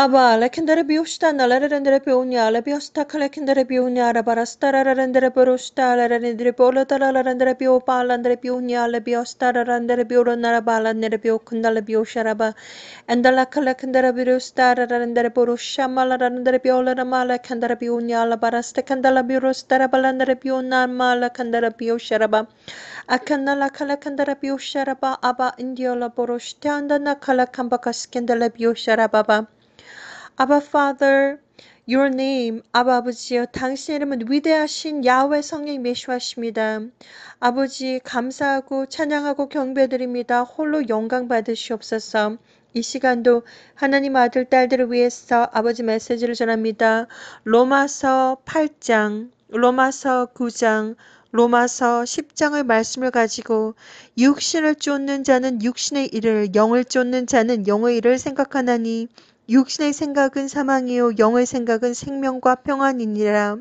Aba, lekindere biushtan alere rendere peunya, le biostaka lekindere piunya, rabarastara rendere perushta, le rendere peolotala le rendere piopa, landere piunya, le biostara rendere piurunara bala, nere piokunda le biosharaba, endalaka lekindere birustara rendere perushama, le rendere piolara mala, kendere piunya, le barasta kendala birustara balandere piunar mala, kendere biosharaba, akanala kala kendere biosharaba, aba indiola borushta, andana kala kambakaskendele biosharaba. 아바 b a Father, Your name, 아바 아버지여 당신 이름은 위대하신 야훼 성령 메시하십니다 아버지 감사하고 찬양하고 경배드립니다. 홀로 영광 받으시옵소서. 이 시간도 하나님 아들 딸들을 위해서 아버지 메시지를 전합니다. 로마서 8장, 로마서 9장, 로마서 10장의 말씀을 가지고 육신을 쫓는 자는 육신의 일을, 영을 쫓는 자는 영의 일을 생각하나니 육신의 생각은 사망이요 영의 생각은 생명과 평안이니라.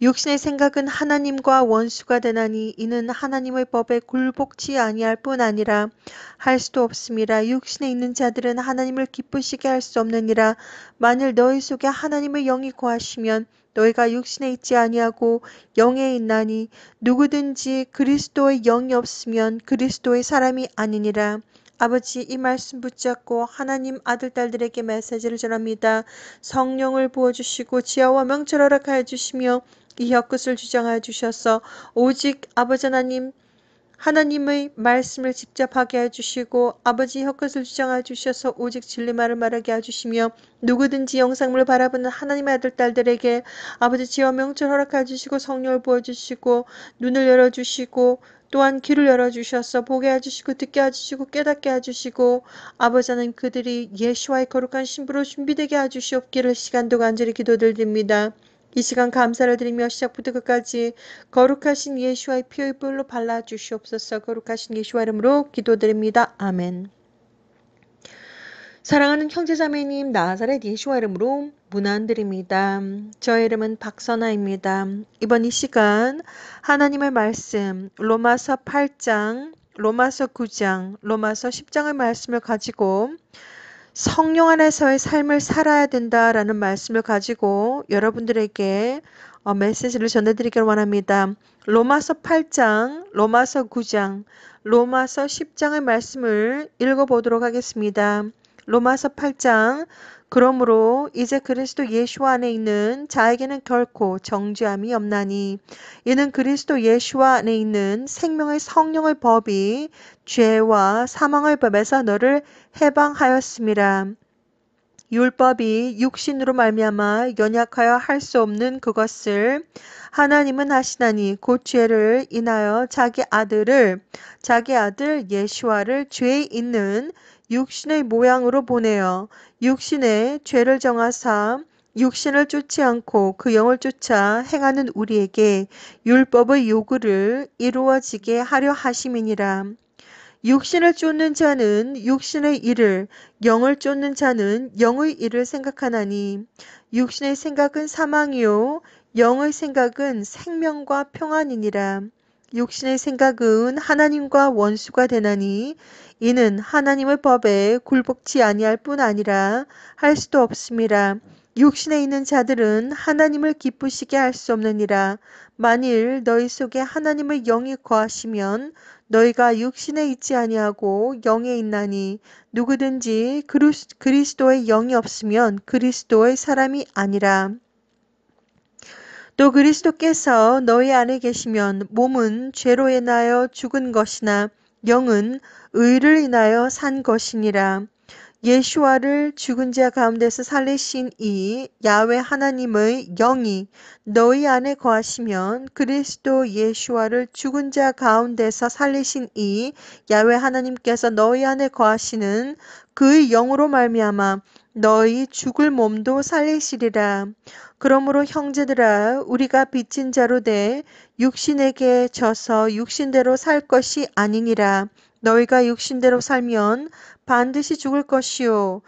육신의 생각은 하나님과 원수가 되나니 이는 하나님의 법에 굴복치 아니할 뿐 아니라 할 수도 없습니다 육신에 있는 자들은 하나님을 기쁘시게 할 수 없느니라 만일 너희 속에 하나님의 영이 거하시면 너희가 육신에 있지 아니하고 영에 있나니 누구든지 그리스도의 영이 없으면 그리스도의 사람이 아니니라 아버지 이 말씀 붙잡고 하나님 아들 딸들에게 메시지를 전합니다. 성령을 부어 주시고 지하와 명철 허락하여 주시며 이 혀끝을 주장하여 주셔서 오직 아버지 하나님 하나님의 말씀을 직접 하게 해주시고 아버지 혀끝을 주장하여 주셔서 오직 진리말을 말하게 해주시며 누구든지 영상물을 바라보는 하나님의 아들 딸들에게 아버지 지와 하 명철 허락하여 주시고 성령을 부어주시고 눈을 열어주시고 또한 귀를 열어주셔서 보게 해주시고 듣게 해주시고 깨닫게 해주시고 아버지 는 그들이 예수와의 거룩한 신부로 준비되게 해주시옵기를 시간도 간절히 기도드립니다. 이 시간 감사를 드리며 시작부터 끝까지 거룩하신 예수와의 피의 불로 발라주시옵소서 거룩하신 예수와 이름으로 기도드립니다. 아멘 사랑하는 형제자매님 나사렛 예수와 이름으로 문안드립니다. 저의 이름은 박선아입니다. 이번 이 시간 하나님의 말씀 로마서 8장, 로마서 9장, 로마서 10장의 말씀을 가지고 성령 안에서의 삶을 살아야 된다라는 말씀을 가지고 여러분들에게 어, 메시지를 전해드리길 원합니다. 로마서 8장, 로마서 9장, 로마서 10장의 말씀을 읽어보도록 하겠습니다. 로마서 8장 그러므로 이제 그리스도 예수 안에 있는 자에게는 결코 정죄함이 없나니 이는 그리스도 예수 안에 있는 생명의 성령의 법이 죄와 사망의 법에서 너를 해방하였음이라. 율법이 육신으로 말미암아 연약하여 할 수 없는 그것을 하나님은 하시나니 곧 죄를 인하여 자기 아들을 자기 아들 예수와를 죄에 있는 육신의 모양으로 보내어 육신의 죄를 정하사 육신을 쫓지 않고 그 영을 쫓아 행하는 우리에게 율법의 요구를 이루어지게 하려 하심이니라. 육신을 쫓는 자는 육신의 일을, 영을 쫓는 자는 영의 일을 생각하나니, 육신의 생각은 사망이요, 영의 생각은 생명과 평안이니라. 육신의 생각은 하나님과 원수가 되나니, 이는 하나님의 법에 굴복치 아니할 뿐 아니라 할 수도 없습니다 육신에 있는 자들은 하나님을 기쁘시게 할 수 없느니라. 만일 너희 속에 하나님의 영이 거하시면 너희가 육신에 있지 아니하고 영에 있나니 누구든지 그리스, 그리스도의 영이 없으면 그리스도의 사람이 아니라. 또 그리스도께서 너희 안에 계시면 몸은 죄로 인하여 죽은 것이나 영은 의를 인하여 산 것이니라. 예수와를 죽은 자 가운데서 살리신 이 야외 하나님의 영이 너희 안에 거하시면 그리스도 예수와를 죽은 자 가운데서 살리신 이 야외 하나님께서 너희 안에 거하시는 그의 영으로 말미암아 너희 죽을 몸도 살리시리라. 그러므로 형제들아 우리가 빚진 자로 되 육신에게 져서 육신대로 살 것이 아니니라 너희가 육신대로 살면 반드시 죽을 것이요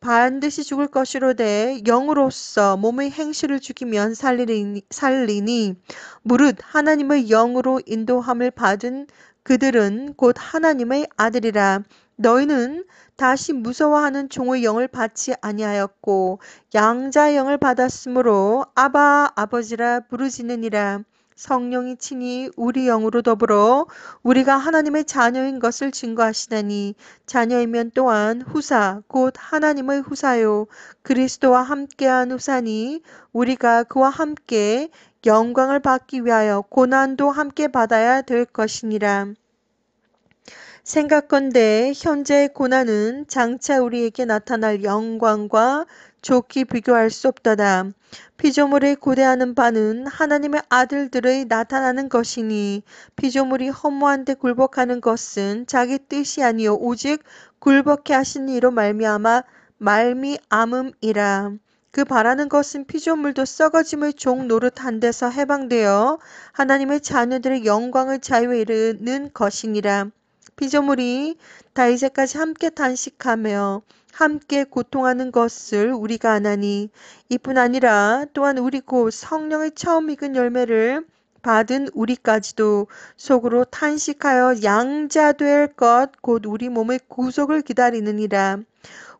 반드시 죽을 것이로되 영으로서 몸의 행실을 죽이면 살리니, 살리니 무릇 하나님의 영으로 인도함을 받은 그들은 곧 하나님의 아들이라 너희는 다시 무서워하는 종의 영을 받지 아니하였고 양자의 영을 받았으므로 아바 아버지라 부르짖느니라 성령이 친히 우리 영으로 더불어 우리가 하나님의 자녀인 것을 증거하시나니 자녀이면 또한 후사 곧 하나님의 후사요 그리스도와 함께한 후사니 우리가 그와 함께 영광을 받기 위하여 고난도 함께 받아야 될 것이니라. 생각건대 현재의 고난은 장차 우리에게 나타날 영광과 좋기 비교할 수 없다다. 피조물의 고대하는 바는 하나님의 아들들의 나타나는 것이니 피조물이 허무한 데 굴복하는 것은 자기 뜻이 아니요 오직 굴복해 하신 이로 말미암아 말미암음이라. 그 바라는 것은 피조물도 썩어짐의 종 노릇한 데서 해방되어 하나님의 자녀들의 영광을 자유에 이르는 것이니라. 피조물이 다이제까지 함께 탄식하며 함께 고통하는 것을 우리가 아나니 이뿐 아니라 또한 우리 곧 성령의 처음 익은 열매를 받은 우리까지도 속으로 탄식하여 양자될 것 곧 우리 몸의 구속을 기다리느니라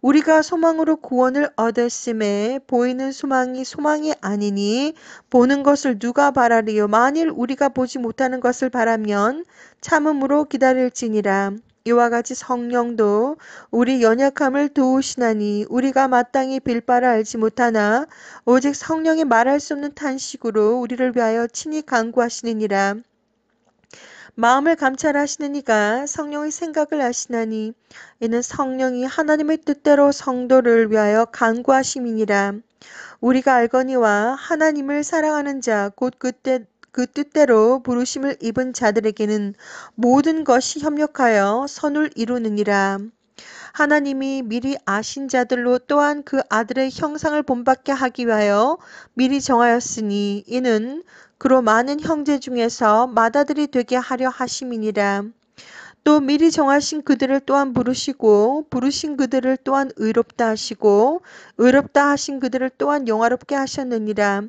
우리가 소망으로 구원을 얻었음에 보이는 소망이 소망이 아니니 보는 것을 누가 바라리요 만일 우리가 보지 못하는 것을 바라면 참음으로 기다릴지니라 이와 같이 성령도 우리 연약함을 도우시나니 우리가 마땅히 빌바를 알지 못하나 오직 성령이 말할 수 없는 탄식으로 우리를 위하여 친히 간구하시느니라 마음을 감찰하시느니가 성령의 생각을 아시나니 이는 성령이 하나님의 뜻대로 성도를 위하여 간구하심이니라 우리가 알거니와 하나님을 사랑하는 자곧그그 그 뜻대로 부르심을 입은 자들에게는 모든 것이 협력하여 선을 이루느니라. 하나님이 미리 아신 자들로 또한 그 아들의 형상을 본받게 하기 위하여 미리 정하였으니 이는 그로 많은 형제 중에서 맏아들이 되게 하려 하심이니라. 또 미리 정하신 그들을 또한 부르시고 부르신 그들을 또한 의롭다 하시고 의롭다 하신 그들을 또한 영화롭게 하셨느니라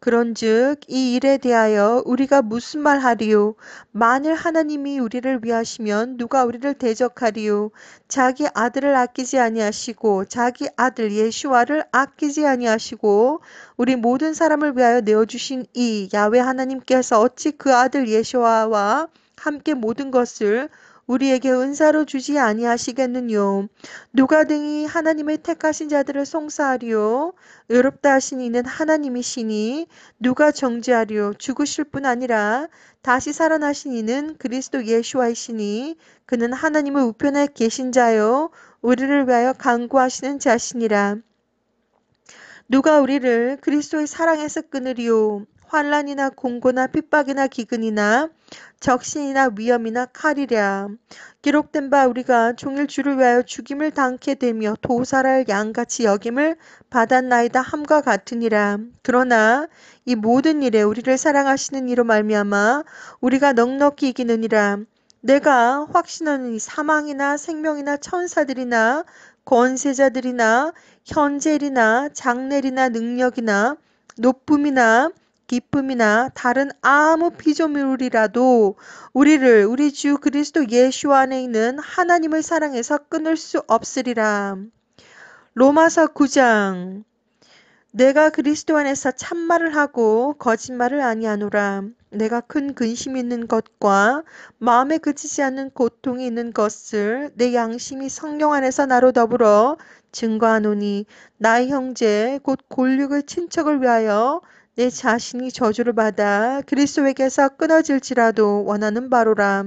그런즉 이 일에 대하여 우리가 무슨 말하리요 만일 하나님이 우리를 위하시면 누가 우리를 대적하리요 자기 아들을 아끼지 아니하시고 자기 아들 예수와를 아끼지 아니하시고 우리 모든 사람을 위하여 내어 주신 이 야외 하나님께서 어찌 그 아들 예수와와 함께 모든 것을 우리에게 은사로 주지 아니하시겠느뇨 누가 등이 하나님의 택하신 자들을 송사하리요 의롭다 하신 이는 하나님이시니 누가 정죄하리요 죽으실 뿐 아니라 다시 살아나신 이는 그리스도 예수와이시니 그는 하나님의 우편에 계신 자요 우리를 위하여 강구하시는 자신이라 누가 우리를 그리스도의 사랑에서 끊으리요 환란이나 공고나 핍박이나 기근이나 적신이나 위험이나 칼이랴. 기록된 바 우리가 종일 주를 위하여 죽임을 당케 되며 도살할 양같이 여김을 받았나이다 함과 같으니라. 그러나 이 모든 일에 우리를 사랑하시는 이로 말미암아 우리가 넉넉히 이기느니라. 내가 확신하는 사망이나 생명이나 천사들이나 권세자들이나 현재리나장례리나 능력이나 높음이나 기쁨이나 다른 아무 피조물이라도 우리를 우리 주 그리스도 예수 안에 있는 하나님을 사랑해서 끊을 수 없으리라. 로마서 9장 내가 그리스도 안에서 참말을 하고 거짓말을 아니하노라. 내가 큰 근심이 있는 것과 마음에 그치지 않는 고통이 있는 것을 내 양심이 성령 안에서 나로 더불어 증거하노니 나의 형제 곧 골육의 친척을 위하여 내 자신이 저주를 받아 그리스도에게서 끊어질지라도 원하는 바로라.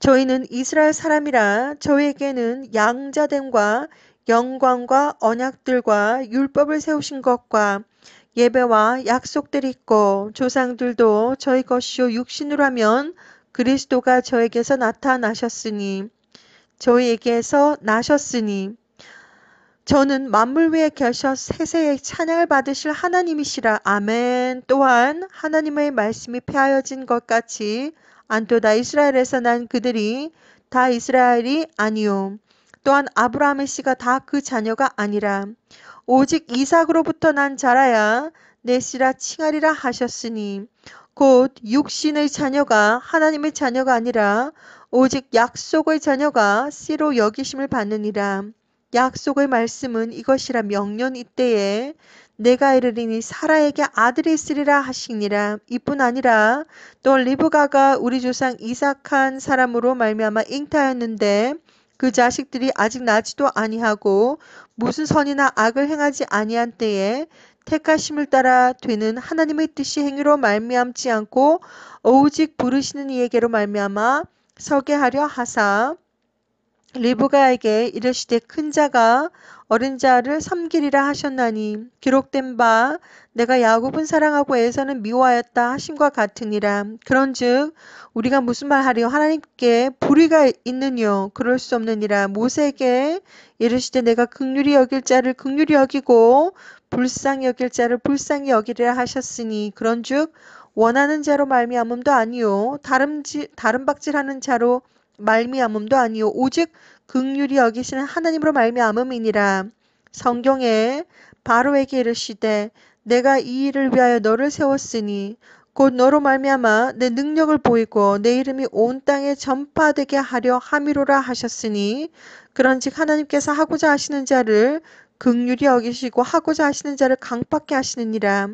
저희는 이스라엘 사람이라 저희에게는 양자됨과 영광과 언약들과 율법을 세우신 것과 예배와 약속들이 있고 조상들도 저희 것이요 육신으로 하면 그리스도가 저에게서 나타나셨으니 저희에게서 나셨으니 저는 만물 위에 계셔 세세의 찬양을 받으실 하나님이시라. 아멘. 또한 하나님의 말씀이 폐하여진 것 같이 안토다 이스라엘에서 난 그들이 다 이스라엘이 아니요. 또한 아브라함의 씨가 다 그 자녀가 아니라 오직 이삭으로부터 난 자라야 내 씨라 칭하리라 하셨으니 곧 육신의 자녀가 하나님의 자녀가 아니라 오직 약속의 자녀가 씨로 여기심을 받느니라. 약속의 말씀은 이것이라 명년 이때에 내가 이르리니 사라에게 아들이 있으리라 하시니라 이뿐 아니라 또 리브가가 우리 조상 이삭한 사람으로 말미암아 잉타였는데 그 자식들이 아직 나지도 아니하고 무슨 선이나 악을 행하지 아니한 때에 택하심을 따라 되는 하나님의 뜻이 행위로 말미암지 않고 오직 부르시는 이에게로 말미암아 서게 하려 하사 리브가에게 이르시되 큰 자가 어린 자를 섬기리라 하셨나니 기록된 바 내가 야곱은 사랑하고 에서는 미워하였다 하심과 같으니라 그런즉 우리가 무슨 말 하리요 하나님께 불의가 있느뇨 그럴 수 없느니라 모세에게 이르시되 내가 극률이 여길 자를 극률이 여기고 불쌍히 여길 자를 불쌍히 여기리라 하셨으니 그런즉 원하는 자로 말미암음도 아니요 다 다른 박질하는 자로 말미암음도 아니요 오직 극률이 여기시는 하나님으로 말미암음이니라. 성경에 바로에게 이르시되 내가 이 일을 위하여 너를 세웠으니 곧 너로 말미암아 내 능력을 보이고 내 이름이 온 땅에 전파되게 하려 함이로라 하셨으니 그런즉 하나님께서 하고자 하시는 자를 극률이 여기시고 하고자 하시는 자를 강박케 하시느니라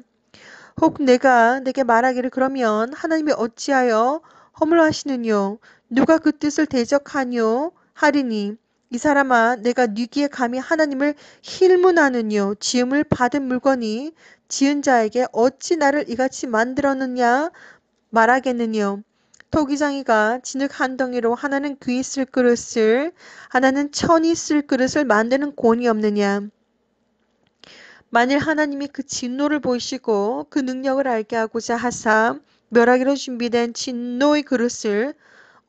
혹 내가 내게 말하기를 그러면 하나님이 어찌하여 허물하시느뇨 누가 그 뜻을 대적하뇨 하리니 이 사람아 내가 네기에 감히 하나님을 힐문하느뇨 지음을 받은 물건이 지은 자에게 어찌 나를 이같이 만들었느냐 말하겠느뇨 토기장이가 진흙 한 덩이로 하나는 귀 있을 그릇을 하나는 천이 있을 그릇을 만드는 권이 없느냐 만일 하나님이 그 진노를 보이시고 그 능력을 알게 하고자 하사 멸하기로 준비된 진노의 그릇을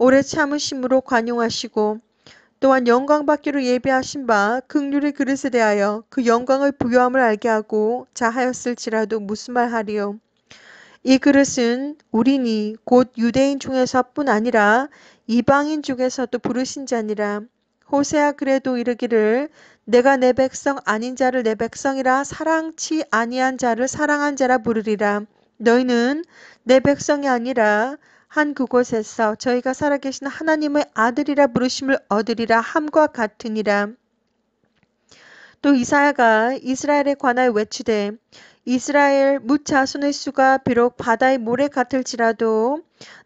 오래 참으심으로 관용하시고 또한 영광받기로 예배하신 바 극률의 그릇에 대하여 그 영광의 부여함을 알게 하고 자하였을지라도 무슨 말 하리요. 이 그릇은 우리니 곧 유대인 중에서뿐 아니라 이방인 중에서도 부르신 자니라. 호세아 그래도 이르기를 내가 내 백성 아닌 자를 내 백성이라 사랑치 아니한 자를 사랑한 자라 부르리라. 너희는 내 백성이 아니라 한 그곳에서 저희가 살아계신 하나님의 아들이라 부르심을 얻으리라 함과 같으니라. 또 이사야가 이스라엘에 관하여 외치되 이스라엘 무자손의 수가 비록 바다의 모래 같을지라도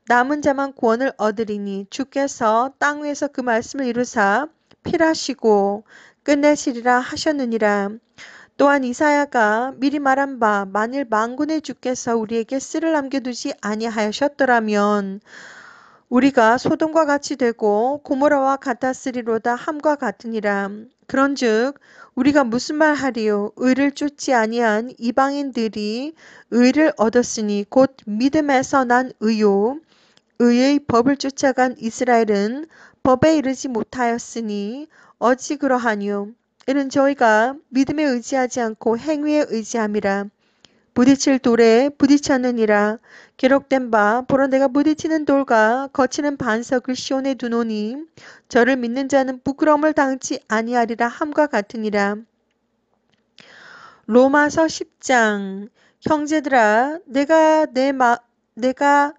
남은 자만 구원을 얻으리니 주께서 땅 위에서 그 말씀을 이루사 피하시고 끝내시리라 하셨느니라. 또한 이사야가 미리 말한 바 만일 망군의 주께서 우리에게 쓰를 남겨두지 아니하셨더라면 우리가 소돔과 같이 되고 고모라와 같았으리로다 함과 같으니라. 그런즉 우리가 무슨 말 하리요 의를 쫓지 아니한 이방인들이 의를 얻었으니 곧 믿음에서 난 의요 의의 법을 쫓아간 이스라엘은 법에 이르지 못하였으니 어찌 그러하뇨 이는 저희가 믿음에 의지하지 않고 행위에 의지함이라. 부딪힐 돌에 부딪혔느니라. 기록된 바 보라 내가 부딪히는 돌과 거치는 반석을 시온에 두노니 저를 믿는 자는 부끄러움을 당치 아니하리라 함과 같으니라. 로마서 10장 형제들아 내가 내 마, 내가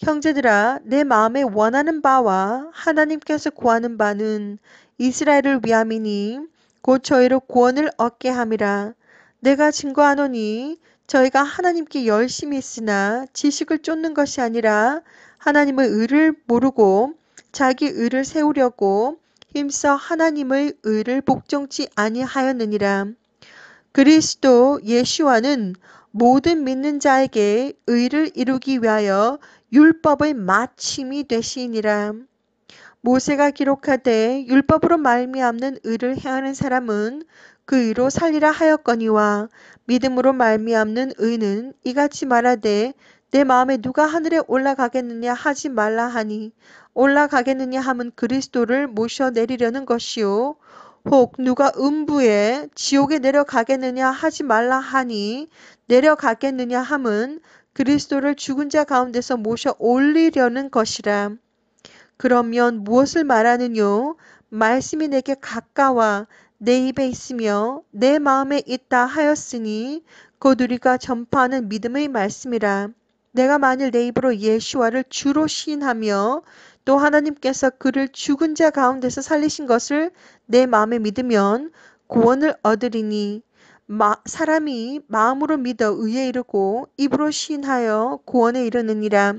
형제들아 내 마음에 원하는 바와 하나님께서 구하는 바는 이스라엘을 위함이니 곧 저희로 구원을 얻게 함이라. 내가 증거하노니 저희가 하나님께 열심히 있으나 지식을 쫓는 것이 아니라 하나님의 의를 모르고 자기 의를 세우려고 힘써 하나님의 의를 복종치 아니하였느니라. 그리스도 예수와는 모든 믿는 자에게 의를 이루기 위하여 율법의 마침이 되시니라. 모세가 기록하되 율법으로 말미암는 의를 행하는 사람은 그 의로 살리라 하였거니와 믿음으로 말미암는 의는 이같이 말하되 내 마음에 누가 하늘에 올라가겠느냐 하지 말라 하니 올라가겠느냐 함은 그리스도를 모셔 내리려는 것이요 혹 누가 음부에 지옥에 내려가겠느냐 하지 말라 하니 내려가겠느냐 함은 그리스도를 죽은 자 가운데서 모셔 올리려는 것이라 그러면 무엇을 말하느뇨? 말씀이 내게 가까워 내 입에 있으며 내 마음에 있다 하였으니 곧 우리가 전파하는 믿음의 말씀이라. 내가 만일 내 입으로 예수와를 주로 시인하며 또 하나님께서 그를 죽은 자 가운데서 살리신 것을 내 마음에 믿으면 구원을 얻으리니 마, 사람이 마음으로 믿어 의에 이르고 입으로 시인하여 구원에 이르느니라.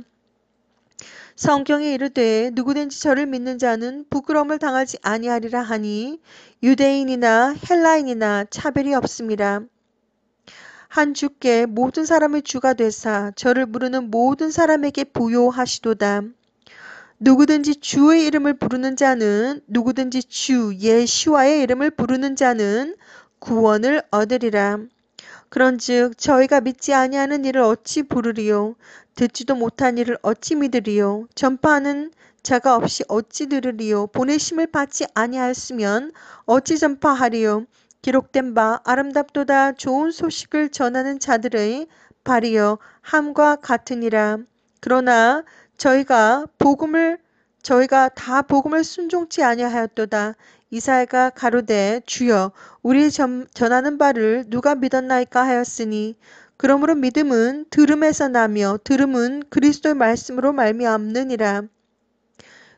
성경에 이르되 누구든지 저를 믿는 자는 부끄러움을 당하지 아니하리라 하니 유대인이나 헬라인이나 차별이 없습니다. 한 주께 모든 사람의 주가 되사 저를 부르는 모든 사람에게 부요하시도다. 누구든지 주의 이름을 부르는 자는 누구든지 주 예시와의 이름을 부르는 자는 구원을 얻으리라. 그런즉 저희가 믿지 아니하는 일을 어찌 부르리요 듣지도 못한 일을 어찌 믿으리요 전파하는 자가 없이 어찌 들으리요 보내심을 받지 아니하였으면 어찌 전파하리요 기록된 바 아름답도다 좋은 소식을 전하는 자들의 발이여 함과 같으니라 그러나 저희가 복음을 저희가 다 복음을 순종치 아니하였도다 이사야가 가로되 주여 우리 전, 하는 바를 누가 믿었나이까 하였으니 그러므로 믿음은 들음에서 나며 들음은 그리스도의 말씀으로 말미암느니라.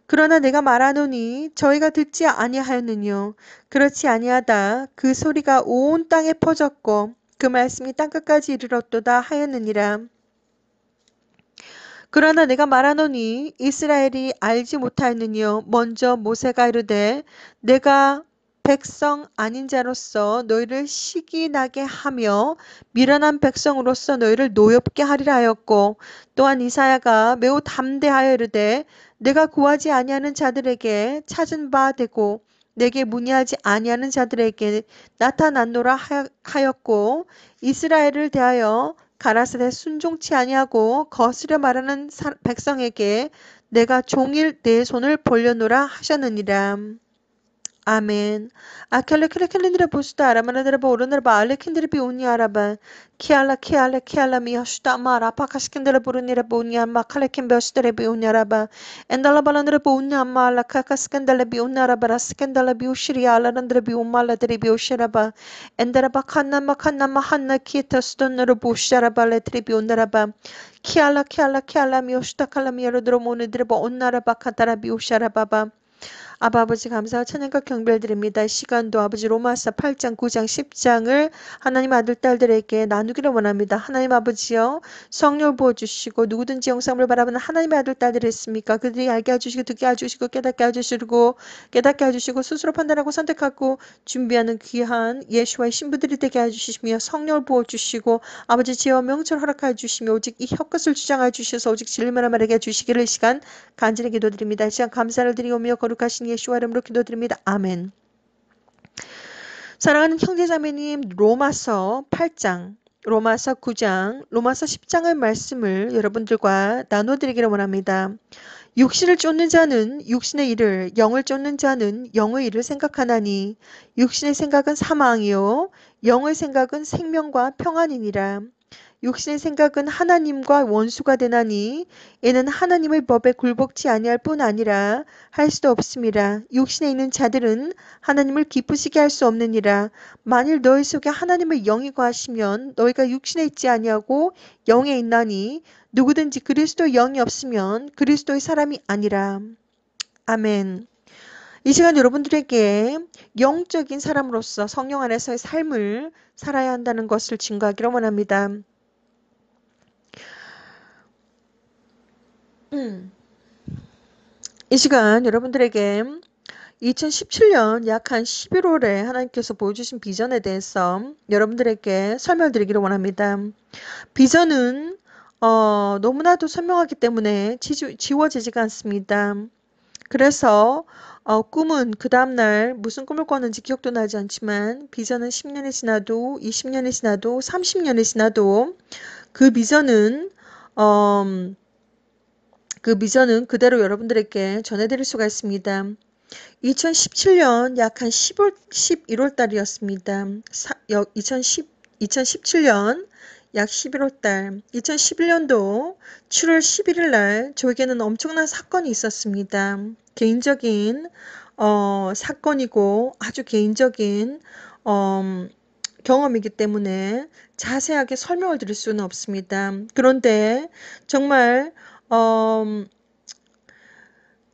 그러나 내가 말하노니 저희가 듣지 아니하였느뇨. 그렇지 아니하다. 그 소리가 온 땅에 퍼졌고 그 말씀이 땅끝까지 이르렀도다 하였느니라. 그러나 내가 말하노니 이스라엘이 알지 못하였느니요 먼저 모세가 이르되 내가 백성 아닌 자로서 너희를 시기 나게 하며 미련한 백성으로서 너희를 노엽게 하리라 하였고 또한 이사야가 매우 담대하여 이르되 내가 구하지 아니하는 자들에게 찾은 바 되고 내게 문의하지 아니하는 자들에게 나타났노라 하였고 이스라엘을 대하여 가라사대 순종치 아니하고 거스려 말하는 백성에게 내가 종일 내 손을 벌려놓으라 하셨느니라. آمين أكلك لكن ندربو ستارا من ندربو ندربا لكن دربيون يا رب كيالا كيالا كيالا ميشتا مارا باكاش كن دربو ندربون يا ما كلكن بيش دربيون يا رب إن دلا بلا ندربون يا ما لكا كاس كن دلبيون يا رب راس كن دلبيو شريالا ندربيون ما لدربيو شربا إن دربا كنا ما كنا ما حنا كي تستن ندربو شربا لدربيون يا رب كيالا كيالا كيالا ميشتا كلا ميرو درمو ندربو ندربا كتربيو شربا 아바 아버지 감사와 찬양과 경배를 드립니다. 시간도 아버지 로마서 8장 9장 10장을 하나님 아들 딸들에게 나누기를 원합니다. 하나님 아버지여 성령을 부어주시고 누구든지 영상을 바라보는 하나님의 아들 딸들이 있습니까? 그들이 알게 해주시고 듣게 해주시고 깨닫게 해주시고 깨닫게 해주시고 스스로 판단하고 선택하고 준비하는 귀한 예수와의 신부들이 되게 해주시며 성령을 부어주시고 아버지 지혜와 명철 허락하여 주시며 오직 이 혀끝을 주장하여 주셔서 오직 진리만을 말하게 해주시기를 시간 간절히 기도드립니다. 시간 감사를 드리오며 거룩하신 예수와 이름으로 기도드립니다. 아멘. 사랑하는 형제자매님, 로마서 8장, 로마서 9장, 로마서 10장의 말씀을 여러분들과 나눠드리기를 원합니다. 육신을 쫓는 자는 육신의 일을, 영을 쫓는 자는 영의 일을 생각하나니, 육신의 생각은 사망이요, 영의 생각은 생명과 평안이니라. 육신의 생각은 하나님과 원수가 되나니 이는 하나님의 법에 굴복치 아니할 뿐 아니라 할 수도 없음이라 육신에 있는 자들은 하나님을 기쁘시게 할 수 없느니라 만일 너희 속에 하나님의 영이 거하시면 너희가 육신에 있지 아니하고 영에 있나니 누구든지 그리스도 영이 없으면 그리스도의 사람이 아니라 아멘. 이 시간 여러분들에게 영적인 사람으로서 성령 안에서의 삶을 살아야 한다는 것을 증거하기로 원합니다. 음. 이 시간 여러분들에게 2017년 약 한 11월에 하나님께서 보여주신 비전에 대해서 여러분들에게 설명드리기를 원합니다. 비전은 어, 너무나도 선명하기 때문에 지, 워지지가 않습니다. 그래서 어, 꿈은 그 다음날 무슨 꿈을 꿨는지 기억도 나지 않지만 비전은 10년이 지나도 20년이 지나도 30년이 지나도 그 비전은 어, 그 비전은 그대로 여러분들에게 전해드릴 수가 있습니다. 2017년 약 한 10월, 11월 달이었습니다. 2010, 2017년 약 11월 달, 2011년도 7월 11일 날 저에게는 엄청난 사건이 있었습니다. 개인적인 어, 사건이고 아주 개인적인 어, 경험이기 때문에 자세하게 설명을 드릴 수는 없습니다. 그런데 정말 어,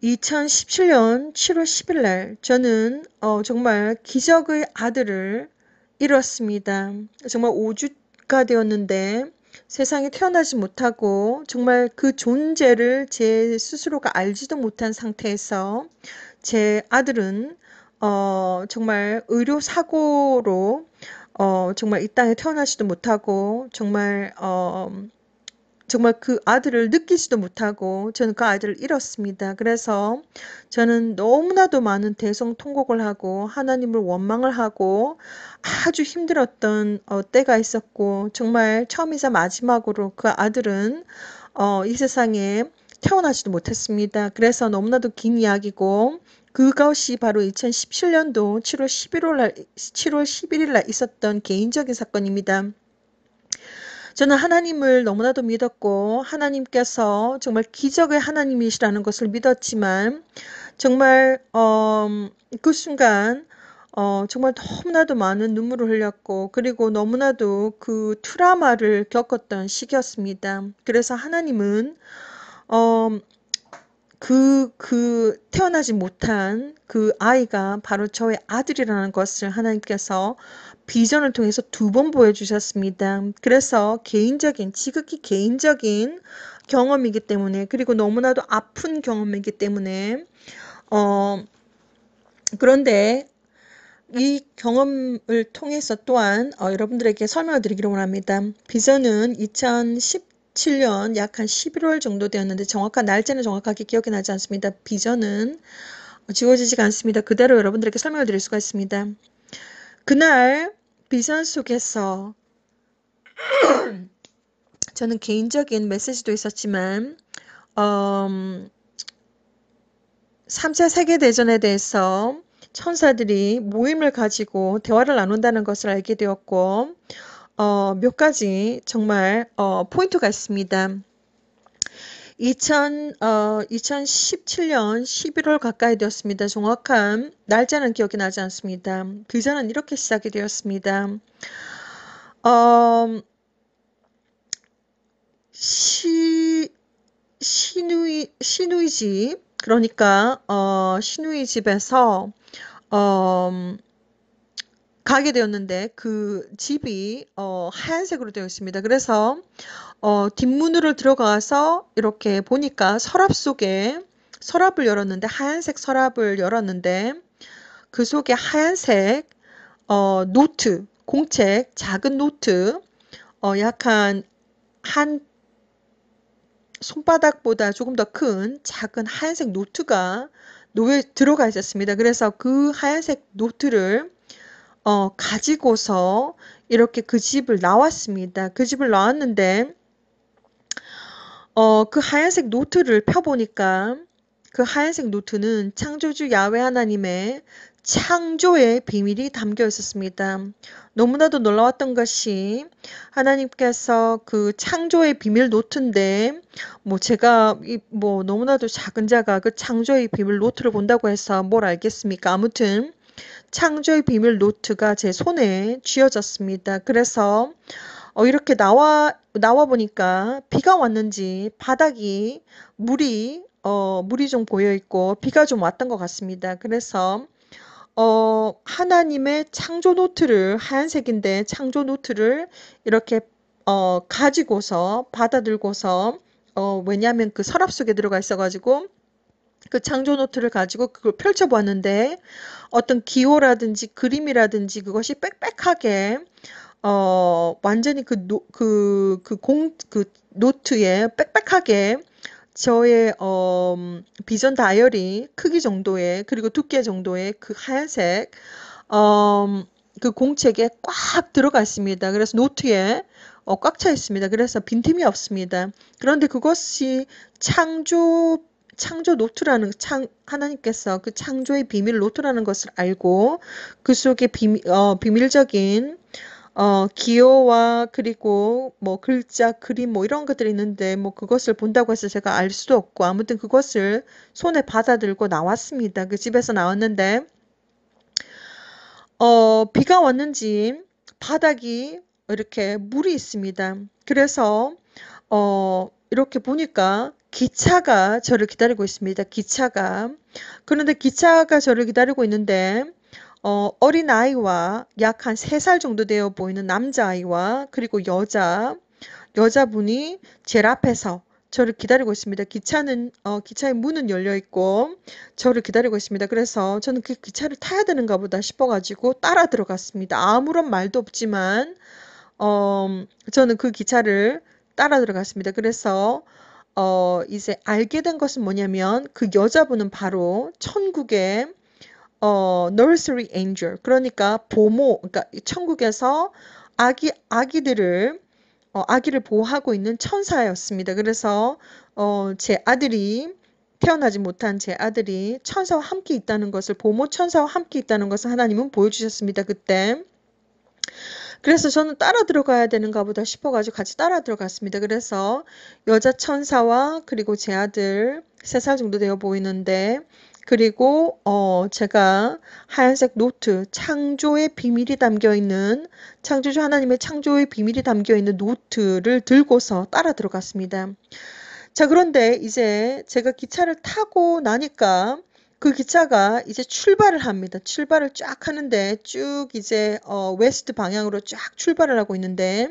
2017년 7월 10일 날 저는 어, 정말 기적의 아들을 잃었습니다. 정말 5주가 되었는데 세상에 태어나지 못하고 정말 그 존재를 제 스스로가 알지도 못한 상태에서 제 아들은 어, 정말 의료 사고로 어, 정말 이 땅에 태어나지도 못하고 정말 어, 정말 그 아들을 느끼지도 못하고 저는 그 아들을 잃었습니다. 그래서 저는 너무나도 많은 대성통곡을 하고 하나님을 원망을 하고 아주 힘들었던 어, 때가 있었고 정말 처음이자 마지막으로 그 아들은 어, 이 세상에 태어나지도 못했습니다. 그래서 너무나도 긴 이야기고 그것이 바로 2017년도 7월 11월 날 7월 11일 날 있었던 개인적인 사건입니다. 저는 하나님을 너무나도 믿었고 하나님께서 정말 기적의 하나님이시라는 것을 믿었지만 정말 어, 그 순간 어, 정말 너무나도 많은 눈물을 흘렸고 그리고 너무나도 그 트라마를 겪었던 시기였습니다. 그래서 하나님은 어, 그, 그 태어나지 못한 그 아이가 바로 저의 아들이라는 것을 하나님께서 비전을 통해서 두 번 보여주셨습니다. 그래서 개인적인, 지극히 개인적인 경험이기 때문에, 그리고 너무나도 아픈 경험이기 때문에, 어, 그런데 이 경험을 통해서 또한 어, 여러분들에게 설명을 드리기로 합니다. 비전은 2017년 약 한 11월 정도 되었는데 정확한 날짜는 정확하게 기억이 나지 않습니다. 비전은 어, 지워지지가 않습니다. 그대로 여러분들에게 설명을 드릴 수가 있습니다. 그날 비전 속에서 저는 개인적인 메시지도 있었지만 음, 3차 세계대전에 대해서 천사들이 모임을 가지고 대화를 나눈다는 것을 알게 되었고 어, 몇 가지 정말 어, 포인트가 있습니다. 2000, 어, 2017년 11월 가까이 되었습니다. 정확한 날짜는 기억이 나지 않습니다. 그전는 이렇게 시작이 되었습니다. 어, 시, 시누이, 시누이 집, 그러니까, 어, 시누이 집에서, 어, 가게 되었는데 그 집이 어, 하얀색으로 되어 있습니다. 그래서 어, 뒷문으로 들어가서 이렇게 보니까 서랍 속에 서랍을 열었는데 하얀색 서랍을 열었는데 그 속에 하얀색 어, 노트 공책 작은 노트 어, 약한 한 손바닥보다 조금 더 큰 작은 하얀색 노트가 노에 들어가 있었습니다. 그래서 그 하얀색 노트를 어, 가지고서 이렇게 그 집을 나왔습니다. 그 집을 나왔는데 어, 그 하얀색 노트를 펴보니까 그 하얀색 노트는 창조주 야외 하나님의 창조의 비밀이 담겨 있었습니다. 너무나도 놀라웠던 것이 하나님께서 그 창조의 비밀 노트인데 뭐 제가 뭐 너무나도 작은 자가 그 창조의 비밀 노트를 본다고 해서 뭘 알겠습니까? 아무튼 창조의 비밀 노트가 제 손에 쥐어졌습니다. 그래서 어, 이렇게 나와 나와 보니까 비가 왔는지 바닥이 물이 어, 물이 좀보여 있고 비가 좀 왔던 것 같습니다. 그래서 어, 하나님의 창조 노트를 하얀색인데 창조 노트를 이렇게 어, 가지고서 받아들고서 어, 왜냐하면 그 서랍 속에 들어가 있어가지고 그 창조 노트를 가지고 그걸 펼쳐보았는데 어떤 기호라든지 그림이라든지 그것이 빽빽하게 어 완전히 그그그공그 그, 그그 그 그 노트에 빽빽하게 저의 어 비전 다이어리 크기 정도의 그리고 두께 정도의 그 하얀색 어 그 공책에 꽉 들어갔습니다. 그래서 노트에 어, 꽉차 있습니다. 그래서 빈틈이 없습니다. 그런데 그것이 창조 창조 노트라는 창 하나님께서 그 창조의 비밀 노트라는 것을 알고 그 속에 비밀, 어, 비밀적인 어, 기호와 그리고 뭐 글자, 그림 뭐 이런 것들이 있는데 뭐 그것을 본다고 해서 제가 알 수도 없고 아무튼 그것을 손에 받아들고 나왔습니다. 그 집에서 나왔는데 어, 비가 왔는지 바닥이 이렇게 물이 있습니다. 그래서 어, 이렇게 보니까 기차가 저를 기다리고 있습니다. 기차가. 그런데 기차가 저를 기다리고 있는데 어, 어린아이와 약 한3살 정도 되어 보이는 남자아이와 그리고 여자, 여자분이 제 앞에서 저를 기다리고 있습니다. 기차는 어, 기차의 문은 열려 있고 저를 기다리고 있습니다. 그래서 저는 그 기차를 타야 되는가 보다 싶어가지고 따라 들어갔습니다. 아무런 말도 없지만 어, 저는 그 기차를 따라 들어갔습니다. 그래서 어, 이제 알게 된 것은 뭐냐면 그 여자분은 바로 천국의 어, nursery angel. 그러니까 보모, 그러니까 천국에서 아기, 아기들을, 어, 아기를 보호하고 있는 천사였습니다. 그래서, 어, 제 아들이, 태어나지 못한 제 아들이 천사와 함께 있다는 것을, 보모 천사와 함께 있다는 것을 하나님은 보여주셨습니다. 그때. 그래서 저는 따라 들어가야 되는가 보다 싶어가지고 같이 따라 들어갔습니다. 그래서 여자 천사와 그리고 제 아들 세 살 정도 되어 보이는데 그리고 어 제가 하얀색 노트 창조의 비밀이 담겨 있는 창조주 하나님의 창조의 비밀이 담겨 있는 노트를 들고서 따라 들어갔습니다. 자 그런데 이제 제가 기차를 타고 나니까 그 기차가 이제 출발을 합니다. 출발을 쫙 하는데 쭉 이제 어, 웨스트 방향으로 쫙 출발을 하고 있는데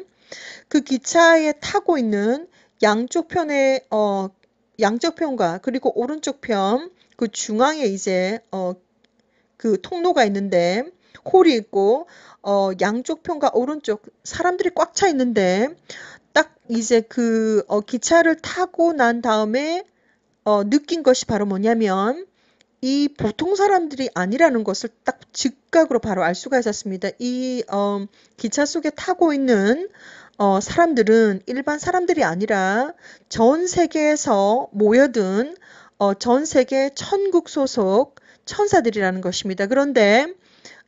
그 기차에 타고 있는 양쪽 편에 어, 양쪽 편과 그리고 오른쪽 편 그 중앙에 이제 어, 그 통로가 있는데 홀이 있고 어, 양쪽 편과 오른쪽 사람들이 꽉 차 있는데 딱 이제 그 어, 기차를 타고 난 다음에 어, 느낀 것이 바로 뭐냐면 이 보통 사람들이 아니라는 것을 딱 즉각으로 바로 알 수가 있었습니다. 이 어, 기차 속에 타고 있는 어, 사람들은 일반 사람들이 아니라 전 세계에서 모여든 어, 전 세계 천국 소속 천사들이라는 것입니다. 그런데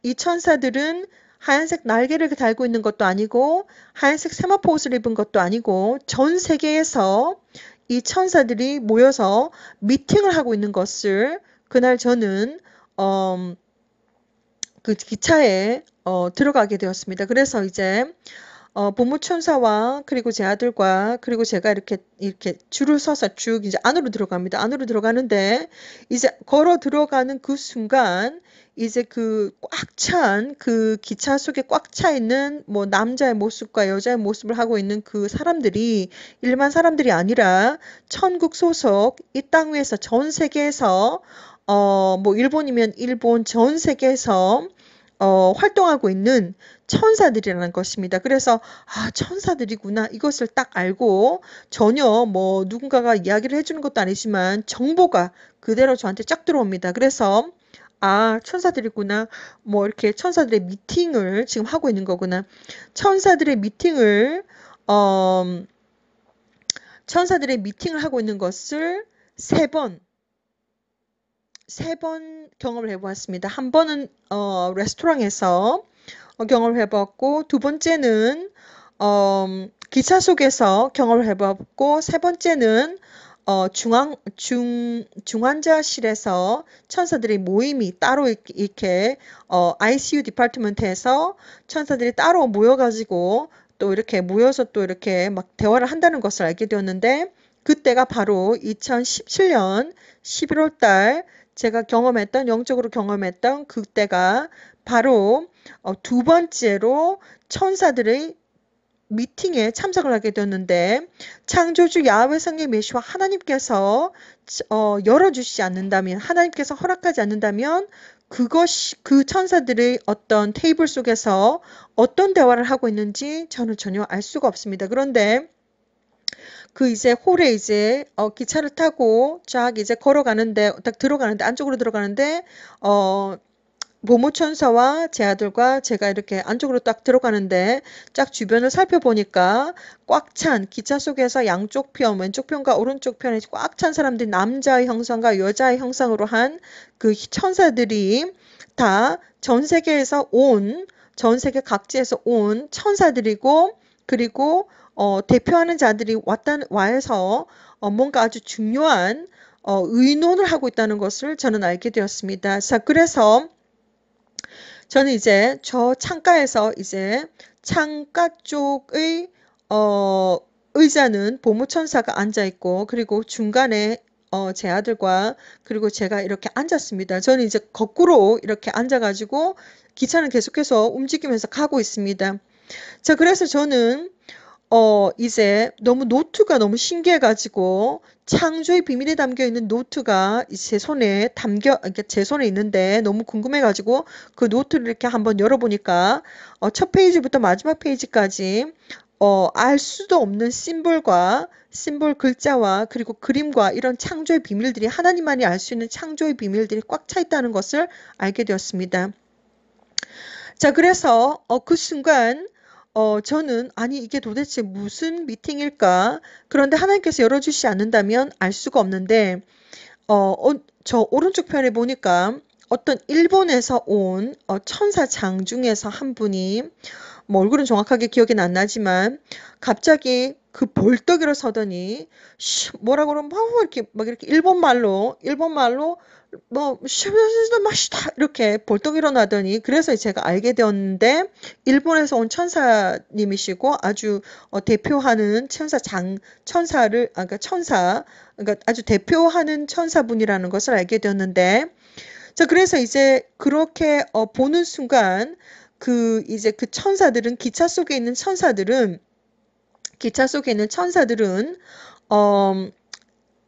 이 천사들은 하얀색 날개를 달고 있는 것도 아니고 하얀색 세마포 옷을 입은 것도 아니고 전 세계에서 이 천사들이 모여서 미팅을 하고 있는 것을 그날 저는 어, 그 기차에 어, 들어가게 되었습니다. 그래서 이제 어, 부모천사와 그리고 제 아들과 그리고 제가 이렇게 이렇게 줄을 서서 쭉 이제 안으로 들어갑니다. 안으로 들어가는데 이제 걸어 들어가는 그 순간 이제 그 꽉 찬그 그 기차 속에 꽉 차 있는 뭐 남자의 모습과 여자의 모습을 하고 있는 그 사람들이 일반 사람들이 아니라 천국 소속 이 땅 위에서 전 세계에서 어, 뭐 일본이면 일본 전 세계에서 어, 활동하고 있는 천사들이라는 것입니다. 그래서 아 천사들이구나 이것을 딱 알고 전혀 뭐 누군가가 이야기를 해주는 것도 아니지만 정보가 그대로 저한테 쫙 들어옵니다. 그래서 아 천사들이구나 뭐 이렇게 천사들의 미팅을 지금 하고 있는 거구나 천사들의 미팅을 어 천사들의 미팅을 하고 있는 것을 세번 세번 경험을 해보았습니다. 한 번은 어, 레스토랑에서 어, 경험을 해보았고두 번째는 어, 기차 속에서 경험을 해봤고 세 번째는 어, 중앙, 중, 중환자실에서 천사들이 모임이 따로 이렇게 어, ICU 디파트먼트에서 천사들이 따로 모여가지고 또 이렇게 모여서 또 이렇게 막 대화를 한다는 것을 알게 되었는데 그때가 바로 2017년 11월 달 제가 경험했던 영적으로 경험했던 그때가 바로 어, 두 번째로 천사들의 미팅에 참석을 하게 되었는데 창조주 야훼 성의 메시와 하나님께서 어, 열어주시지 않는다면 하나님께서 허락하지 않는다면 그것이 그 천사들의 어떤 테이블 속에서 어떤 대화를 하고 있는지 저는 전혀 알 수가 없습니다. 그런데 그 이제 홀에 이제 어, 기차를 타고 쫙 이제 걸어가는데 딱 들어가는데 안쪽으로 들어가는데 어모모천사와제 아들과 제가 이렇게 안쪽으로 딱 들어가는데 쫙 주변을 살펴보니까 꽉 찬 기차 속에서 양쪽 편 왼쪽 편과 오른쪽 편에 꽉 찬 사람들이 남자의 형상과 여자의 형상으로 한 그 천사들이 다 전 세계에서 온 전 세계 각지에서 온 천사들이고 그리고 어, 대표하는 자들이 왔다 와서 어, 뭔가 아주 중요한 어, 의논을 하고 있다는 것을 저는 알게 되었습니다. 자, 그래서 저는 이제 저 창가에서 이제 창가 쪽의 어, 의자는 보무천사가 앉아 있고 그리고 중간에 어, 제 아들과 그리고 제가 이렇게 앉았습니다. 저는 이제 거꾸로 이렇게 앉아가지고 기차는 계속해서 움직이면서 가고 있습니다. 자, 그래서 저는 어, 이제 너무 노트가 너무 신기해가지고 창조의 비밀에 담겨 있는 노트가 제 손에 담겨, 제 손에 있는데 너무 궁금해가지고 그 노트를 이렇게 한번 열어보니까 어, 첫 페이지부터 마지막 페이지까지 어, 알 수도 없는 심볼과 심볼 글자와 그리고 그림과 이런 창조의 비밀들이 하나님만이 알 수 있는 창조의 비밀들이 꽉 차 있다는 것을 알게 되었습니다. 자, 그래서 어, 그 순간 어, 저는 아니 이게 도대체 무슨 미팅일까? 그런데 하나님께서 열어주시지 않는다면 알 수가 없는데 어, 어, 저 오른쪽 편에 보니까 어떤 일본에서 온 어, 천사장 중에서 한 분이 뭐 얼굴은 정확하게 기억이 안 나지만 갑자기 그 벌떡 일어서더니 뭐라고 그러면 막 이렇게 막 이렇게 일본 말로 일본 말로 뭐 마시다 이렇게 벌떡 일어나더니 그래서 제가 알게 되었는데 일본에서 온 천사님이시고 아주 어, 대표하는 천사장 천사를 아까 그러니까 천사 그러니까 아주 대표하는 천사분이라는 것을 알게 되었는데 자 그래서 이제 그렇게 어, 보는 순간 그 이제 그 천사들은 기차 속에 있는 천사들은 기차 속에 있는 천사들은 어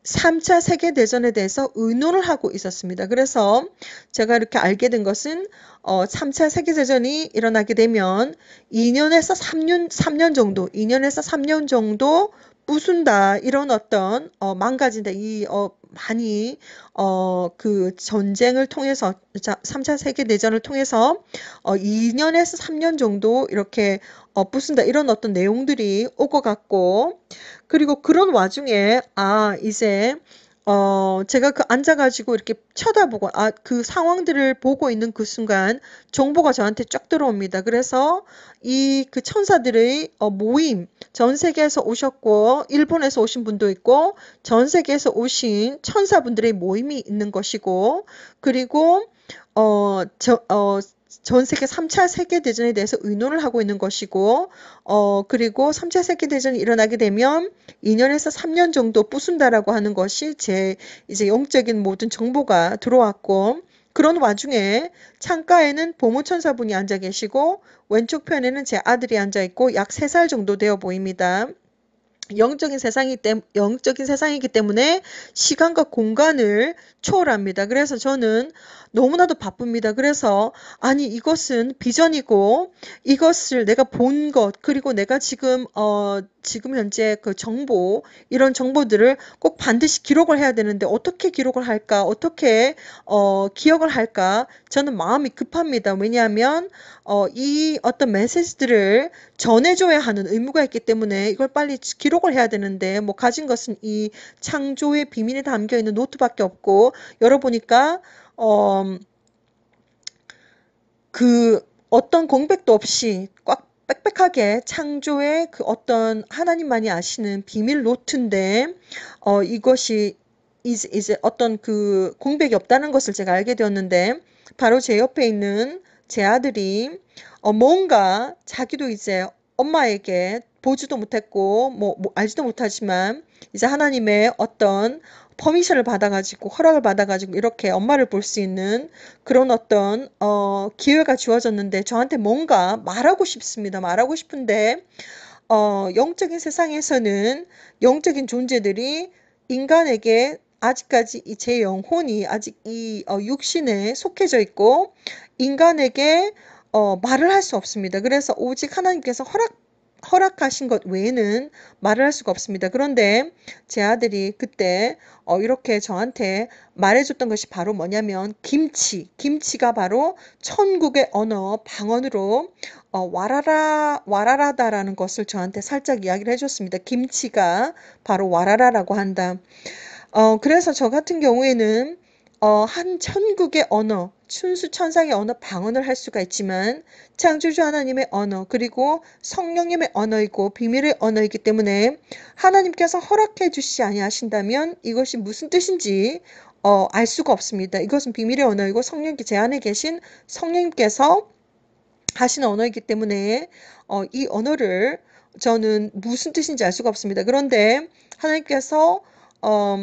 3차 세계대전에 대해서 의논을 하고 있었습니다. 그래서 제가 이렇게 알게 된 것은 어, 3차 세계대전이 일어나게 되면 2년에서 3년, 3년 정도, 2년에서 3년 정도 부순다, 이런 어떤 어, 망가진다, 이 어, 많이 어, 그 전쟁을 통해서 3차 세계대전을 통해서 어, 2년에서 3년 정도 이렇게 어, 부순다 이런 어떤 내용들이 오고 갔고 그리고 그런 와중에 아 이제 어, 제가 그 앉아가지고 이렇게 쳐다보고, 아, 그 상황들을 보고 있는 그 순간 정보가 저한테 쫙 들어옵니다. 그래서 이 그 천사들의 어, 모임, 전 세계에서 오셨고, 일본에서 오신 분도 있고, 전 세계에서 오신 천사분들의 모임이 있는 것이고, 그리고, 어, 저, 어, 전 세계 3차 세계 대전에 대해서 의논을 하고 있는 것이고 어 그리고 3차 세계 대전이 일어나게 되면 2년에서 3년 정도 부순다라고 하는 것이 제 이제 영적인 모든 정보가 들어왔고 그런 와중에 창가에는 보모천사분이 앉아 계시고 왼쪽 편에는 제 아들이 앉아 있고 약 3살 정도 되어 보입니다. 영적인 세상이 때, 영적인 세상이기 때문에 시간과 공간을 초월합니다. 그래서 저는 너무나도 바쁩니다. 그래서 아니 이것은 비전이고 이것을 내가 본 것 그리고 내가 지금 어 지금 현재 그 정보 이런 정보들을 꼭 반드시 기록을 해야 되는데 어떻게 기록을 할까 어떻게 어 기억을 할까 저는 마음이 급합니다. 왜냐하면 어이 어떤 메시지들을 전해줘야 하는 의무가 있기 때문에 이걸 빨리 기록을 해야 되는데 뭐 가진 것은 이 창조의 비밀에 담겨 있는 노트밖에 없고 열어보니까 어그 음, 어떤 공백도 없이 꽉 빽빽하게 창조의 그 어떤 하나님만이 아시는 비밀 노트인데 어 이것이 이제, 이제 어떤 그 공백이 없다는 것을 제가 알게 되었는데 바로 제 옆에 있는 제 아들이 어, 뭔가 자기도 이제 엄마에게 보지도 못했고 뭐, 뭐 알지도 못하지만 이제 하나님의 어떤 퍼미션을 받아가지고 허락을 받아가지고 이렇게 엄마를 볼 수 있는 그런 어떤 어, 기회가 주어졌는데 저한테 뭔가 말하고 싶습니다. 말하고 싶은데 어, 영적인 세상에서는 영적인 존재들이 인간에게 아직까지 제 영혼이 아직 이 어, 육신에 속해져 있고 인간에게 어, 말을 할 수 없습니다. 그래서 오직 하나님께서 허락 허락하신 것 외에는 말을 할 수가 없습니다. 그런데 제 아들이 그때 어 이렇게 저한테 말해줬던 것이 바로 뭐냐면 김치, 김치가 바로 천국의 언어 방언으로 어 와라라 와라라다라는 것을 저한테 살짝 이야기를 해줬습니다. 김치가 바로 와라라라고 한다. 어, 그래서 저 같은 경우에는 어, 한 천국의 언어, 순수 천상의 언어 방언을 할 수가 있지만 창조주 하나님의 언어 그리고 성령님의 언어이고 비밀의 언어이기 때문에 하나님께서 허락해 주시 아니하신다면 이것이 무슨 뜻인지 어, 알 수가 없습니다. 이것은 비밀의 언어이고 성령께 제 안에 계신 성령님께서 하시는 언어이기 때문에 어, 이 언어를 저는 무슨 뜻인지 알 수가 없습니다. 그런데 하나님께서 어,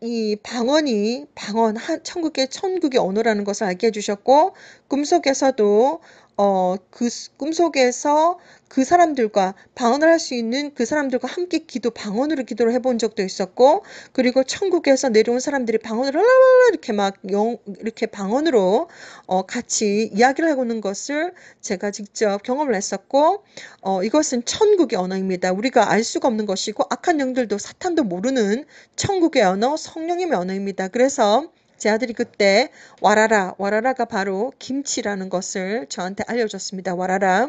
이 방언이 방언 천국의 천국의 언어라는 것을 알게 해주셨고 꿈속에서도 어, 그 꿈속에서 그 사람들과 방언을 할 수 있는 그 사람들과 함께 기도 방언으로 기도를 해본 적도 있었고 그리고 천국에서 내려온 사람들이 방언을 이렇게 막 영, 이렇게 방언으로 어, 같이 이야기를 하고 있는 것을 제가 직접 경험을 했었고 어, 이것은 천국의 언어입니다. 우리가 알 수가 없는 것이고 악한 영들도 사탄도 모르는 천국의 언어 성령님의 언어입니다. 그래서 제 아들이 그때 와라라 와라라가 바로 김치라는 것을 저한테 알려줬습니다. 와라라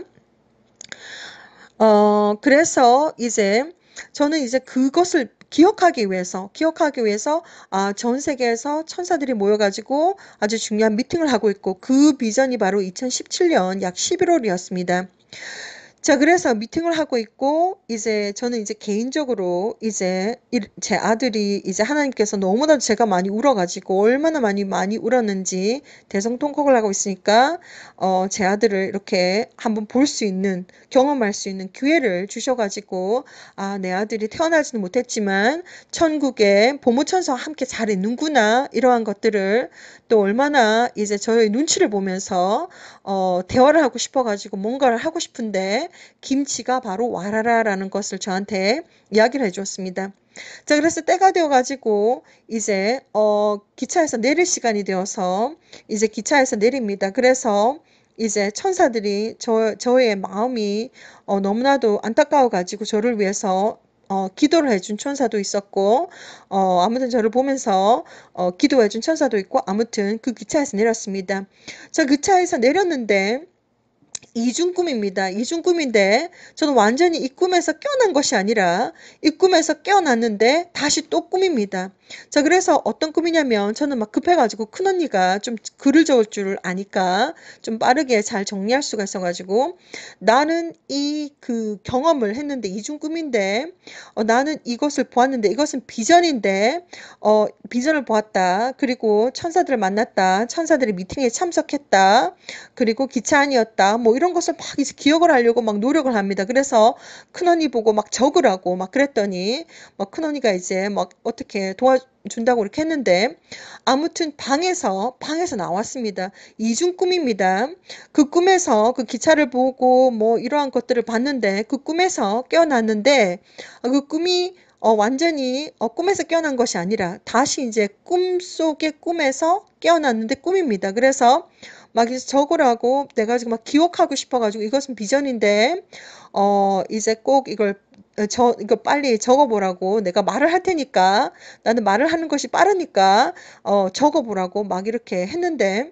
어 그래서 이제 저는 이제 그것을 기억하기 위해서 기억하기 위해서 아, 전 세계에서 천사들이 모여가지고 아주 중요한 미팅을 하고 있고 그 비전이 바로 2017년 약 11월이었습니다. 자, 그래서 미팅을 하고 있고, 이제 저는 이제 개인적으로 이제 제 아들이 이제 하나님께서 너무나도 제가 많이 울어가지고, 얼마나 많이 많이 울었는지 대성통곡을 하고 있으니까, 어, 제 아들을 이렇게 한번 볼 수 있는, 경험할 수 있는 기회를 주셔가지고, 아, 내 아들이 태어나지는 못했지만, 천국에 보모천사와 함께 잘 있는구나, 이러한 것들을 또 얼마나 이제 저의 눈치를 보면서 어, 대화를 하고 싶어가지고 뭔가를 하고 싶은데 김치가 바로 와라라라는 것을 저한테 이야기를 해주었습니다. 자, 그래서 때가 되어가지고 이제 어, 기차에서 내릴 시간이 되어서 이제 기차에서 내립니다. 그래서 이제 천사들이 저, 저의 마음이 어, 너무나도 안타까워가지고 저를 위해서 어, 기도를 해준 천사도 있었고 어, 아무튼 저를 보면서 어, 기도해준 천사도 있고 아무튼 그 기차에서 내렸습니다. 저기 차에서 내렸는데 이중 꿈입니다. 이중 꿈인데 저는 완전히 이 꿈에서 깨어난 것이 아니라 이 꿈에서 깨어났는데 다시 또 꿈입니다. 자 그래서 어떤 꿈이냐면 저는 막 급해가지고 큰언니가 좀 글을 적을 줄 아니까 좀 빠르게 잘 정리할 수가 있어가지고 나는 이 그 경험을 했는데 이중 꿈인데 어, 나는 이것을 보았는데 이것은 비전인데 어, 비전을 보았다 그리고 천사들을 만났다 천사들의 미팅에 참석했다 그리고 기차 아니었다뭐 이런 것을 막 이제 기억을 하려고 막 노력을 합니다 그래서 큰언니 보고 막 적으라고 막 그랬더니 막 큰언니가 이제 막 어떻게 도와 준다고 이렇게 했는데 아무튼 방에서 방에서 나왔습니다. 이중 꿈입니다. 그 꿈에서 그 기차를 보고 뭐 이러한 것들을 봤는데 그 꿈에서 깨어났는데 그 꿈이 어, 완전히 어, 꿈에서 깨어난 것이 아니라 다시 이제 꿈 속의 꿈에서 깨어났는데 꿈입니다. 그래서 막 이제 적으라고 내가 지금 막 기억하고 싶어가지고 이것은 비전인데 어 이제 꼭 이걸 어, 저 이거 빨리 적어보라고 내가 말을 할 테니까 나는 말을 하는 것이 빠르니까 어 적어보라고 막 이렇게 했는데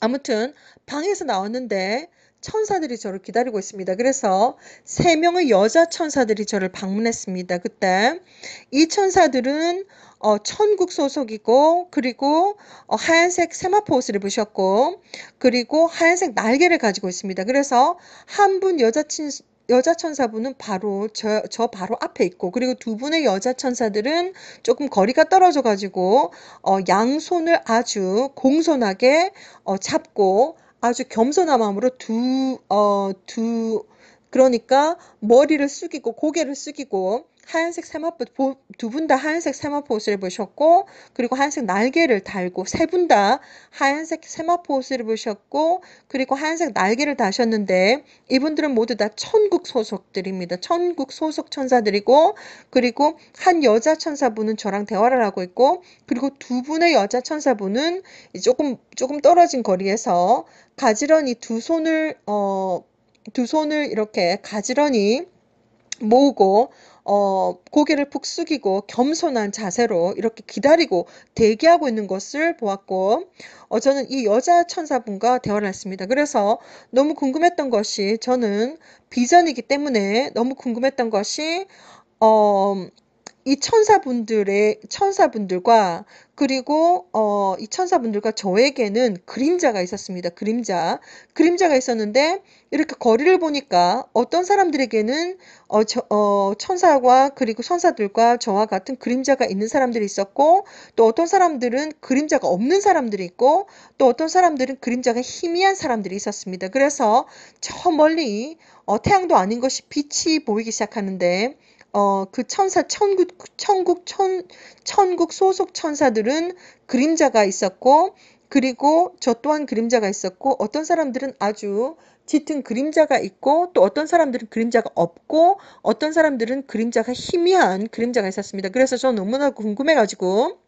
아무튼 방에서 나왔는데 천사들이 저를 기다리고 있습니다. 그래서 세 명의 여자 천사들이 저를 방문했습니다. 그때 이 천사들은 어, 천국 소속이고 그리고 어, 하얀색 세마포 옷을 입으셨고 그리고 하얀색 날개를 가지고 있습니다. 그래서 한 분 여자 친 여자 천사분은 바로 저, 저 바로 앞에 있고 그리고 두 분의 여자 천사들은 조금 거리가 떨어져 가지고 어, 양손을 아주 공손하게 어, 잡고 아주 겸손한 마음으로 두 어, 두, 그러니까 머리를 숙이고 고개를 숙이고 하얀색 세마포 두 분 다 하얀색 세마포 옷을 입으셨고 그리고 하얀색 날개를 달고 세 분 다 하얀색 세마포 옷을 입으셨고 그리고 하얀색 날개를 다셨는데 이분들은 모두 다 천국 소속들입니다. 천국 소속 천사들이고 그리고 한 여자 천사분은 저랑 대화를 하고 있고 그리고 두 분의 여자 천사분은 조금 조금 떨어진 거리에서 가지런히 두 손을 어 두 손을 이렇게 가지런히 모으고 어, 고개를 푹 숙이고 겸손한 자세로 이렇게 기다리고 대기하고 있는 것을 보았고 어, 저는 이 여자 천사분과 대화를 했습니다. 그래서 너무 궁금했던 것이 저는 비전이기 때문에 너무 궁금했던 것이 어, 이 천사분들의 천사분들과 그리고 어, 이 천사분들과 저에게는 그림자가 있었습니다. 그림자. 그림자가 있었는데 이렇게 거리를 보니까 어떤 사람들에게는 어, 저, 어, 천사와 그리고 천사들과 저와 같은 그림자가 있는 사람들이 있었고 또 어떤 사람들은 그림자가 없는 사람들이 있고 또 어떤 사람들은 그림자가 희미한 사람들이 있었습니다. 그래서 저 멀리 어, 태양도 아닌 것이 빛이 보이기 시작하는데 어, 그 천사 천국 천국 천 천국 소속 천사들은 그림자가 있었고 그리고 저 또한 그림자가 있었고 어떤 사람들은 아주 짙은 그림자가 있고 또 어떤 사람들은 그림자가 없고 어떤 사람들은 그림자가 희미한 그림자가 있었습니다. 그래서 저는 너무나 궁금해가지고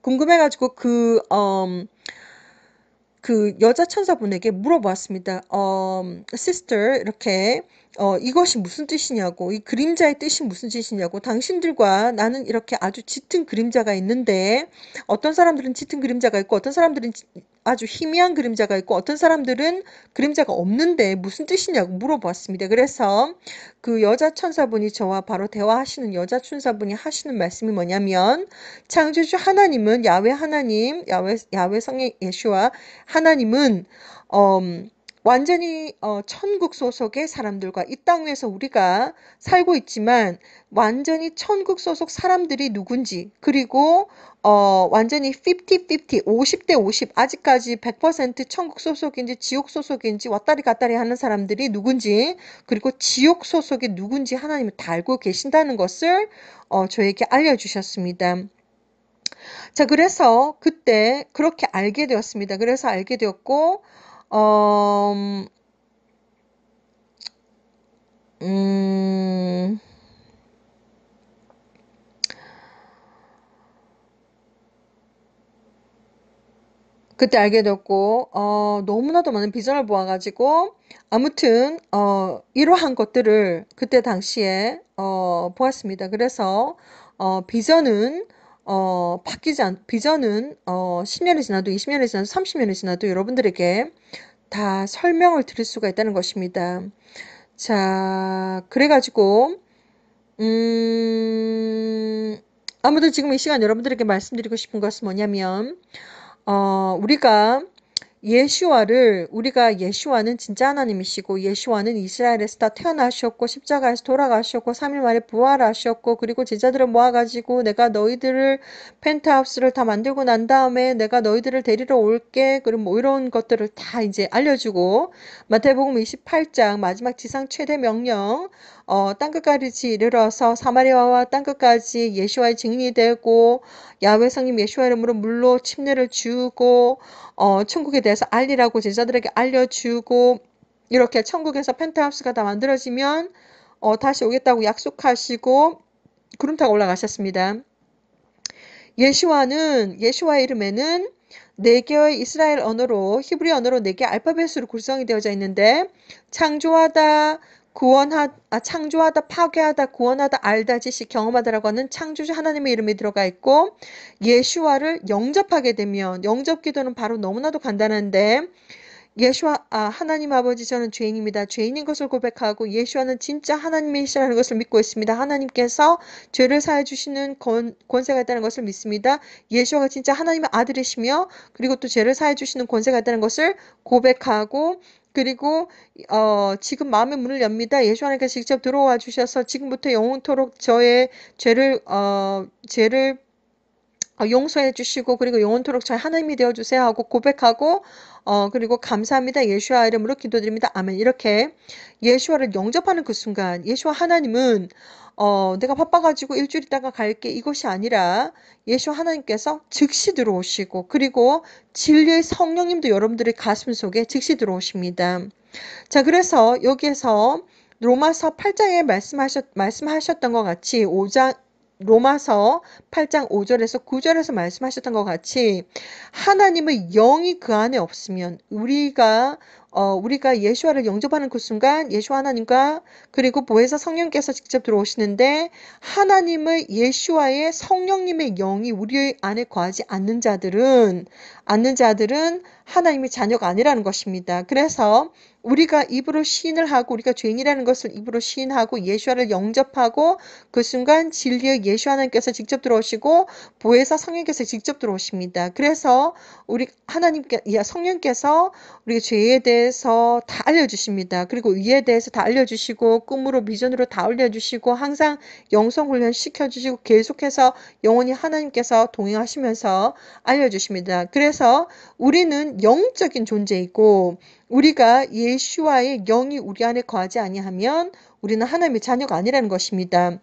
궁금해가지고 그 음, 그 여자 천사분에게 물어보았습니다. 어, sister 이렇게 어, 이것이 무슨 뜻이냐고 이 그림자의 뜻이 무슨 뜻이냐고 당신들과 나는 이렇게 아주 짙은 그림자가 있는데 어떤 사람들은 짙은 그림자가 있고 어떤 사람들은 아주 희미한 그림자가 있고 어떤 사람들은 그림자가 없는데 무슨 뜻이냐고 물어보았습니다. 그래서 그 여자 천사분이 저와 바로 대화하시는 여자 천사분이 하시는 말씀이 뭐냐면 창조주 하나님은 야외 하나님, 야외 야외 성의 예수와 하나님은 음 완전히 어, 천국 소속의 사람들과 이 땅 위에서 우리가 살고 있지만 완전히 천국 소속 사람들이 누군지 그리고 어, 완전히 50, 50, 50 대 50 아직까지 100% 천국 소속인지 지옥 소속인지 왔다리 갔다리 하는 사람들이 누군지 그리고 지옥 소속이 누군지 하나님은 다 알고 계신다는 것을 어, 저에게 알려주셨습니다. 자, 그래서 그때 그렇게 알게 되었습니다. 그래서 알게 되었고, 음, 음, 그때 알게 됐고 어, 너무나도 많은 비전을 보아가지고 아무튼 어, 이러한 것들을 그때 당시에 어, 보았습니다. 그래서 어, 비전은 어, 바뀌지 않, 비전은 어, 10년이 지나도 20년이 지나도 30년이 지나도 여러분들에게 다 설명을 드릴 수가 있다는 것입니다. 자, 그래가지고, 음, 아무튼 지금 이 시간 여러분들에게 말씀드리고 싶은 것은 뭐냐면, 어, 우리가 예슈아를 우리가 예슈아는 진짜 하나님이시고 예슈아는 이스라엘에서 다 태어나셨고 십자가에서 돌아가셨고 3일 만에 부활하셨고 그리고 제자들을 모아가지고 내가 너희들을 펜트하우스를 다 만들고 난 다음에 내가 너희들을 데리러 올게 그리고뭐 이런 것들을 다 이제 알려주고 마태복음 28장 마지막 지상 최대 명령 어, 땅끝까지 이르러서 사마리아와 땅끝까지 예수와의 증인이 되고 야외 성님 예수와 이름으로 물로 침례를 주고 어, 천국에 대해서 알리라고 제자들에게 알려주고 이렇게 천국에서 펜트하우스가 다 만들어지면 어, 다시 오겠다고 약속하시고 구름 타고 올라가셨습니다. 예수와는 예수와의 이름에는 네 개의 이스라엘 언어로 히브리 언어로 네 개 알파벳으로 구성이 되어져 있는데 창조하다, 구원하 아, 창조하다 파괴하다 구원하다 알다 지시 경험하다라고 하는 창조주 하나님의 이름이 들어가 있고 예수와를 영접하게 되면 영접 기도는 바로 너무나도 간단한데 예수와 아, 하나님 아버지 저는 죄인입니다. 죄인인 것을 고백하고 예수와는 진짜 하나님이시라는 것을 믿고 있습니다. 하나님께서 죄를 사해 주시는 권, 권 세가 있다는 것을 믿습니다. 예수가 진짜 하나님의 아들이시며 그리고 또 죄를 사해 주시는 권세가 있다는 것을 고백하고 그리고 어, 지금 마음의 문을 엽니다. 예수 하나님께서 직접 들어와 주셔서 지금부터 영원토록 저의 죄를 어, 죄를 어, 용서해 주시고 그리고 영원토록 저희 하나님이 되어 주세요 하고 고백하고 어 그리고 감사합니다 예수와 이름으로 기도드립니다 아멘 이렇게 예수와를 영접하는 그 순간 예수와 하나님은 어 내가 바빠가지고 일주일 있다가 갈게 이것이 아니라 예수 하나님께서 즉시 들어오시고 그리고 진리의 성령님도 여러분들의 가슴 속에 즉시 들어오십니다 자 그래서 여기에서 로마서 8장에 말씀하셨, 말씀하셨던 것 같이 5장, 로마서 8장 5절에서 9절에서 말씀하셨던 것 같이 하나님의 영이 그 안에 없으면 우리가 어, 우리가 예수와를 영접하는 그 순간 예수 하나님과 그리고 보혜사 성령께서 직접 들어오시는데 하나님의 예수와의 성령님의 영이 우리 안에 거하지 않는 자들은 않는 자들은 하나님의 자녀가 아니라는 것입니다. 그래서 우리가 입으로 시인을 하고 우리가 죄인이라는 것을 입으로 시인하고 예수와를 영접하고 그 순간 진리의 예수 하나님께서 직접 들어오시고 보혜사 성령께서 직접 들어오십니다. 그래서 우리 하나님께 성령께서 우리 죄에 대해 대해서 다 알려주십니다. 그리고 위에 대해서 다 알려주시고 꿈으로 비전으로 다 알려주시고 항상 영성 훈련 시켜주시고 계속해서 영원히 하나님께서 동행하시면서 알려주십니다. 그래서 우리는 영적인 존재이고 우리가 예수와의 영이 우리 안에 거하지 아니하면 우리는 하나님의 자녀가 아니라는 것입니다.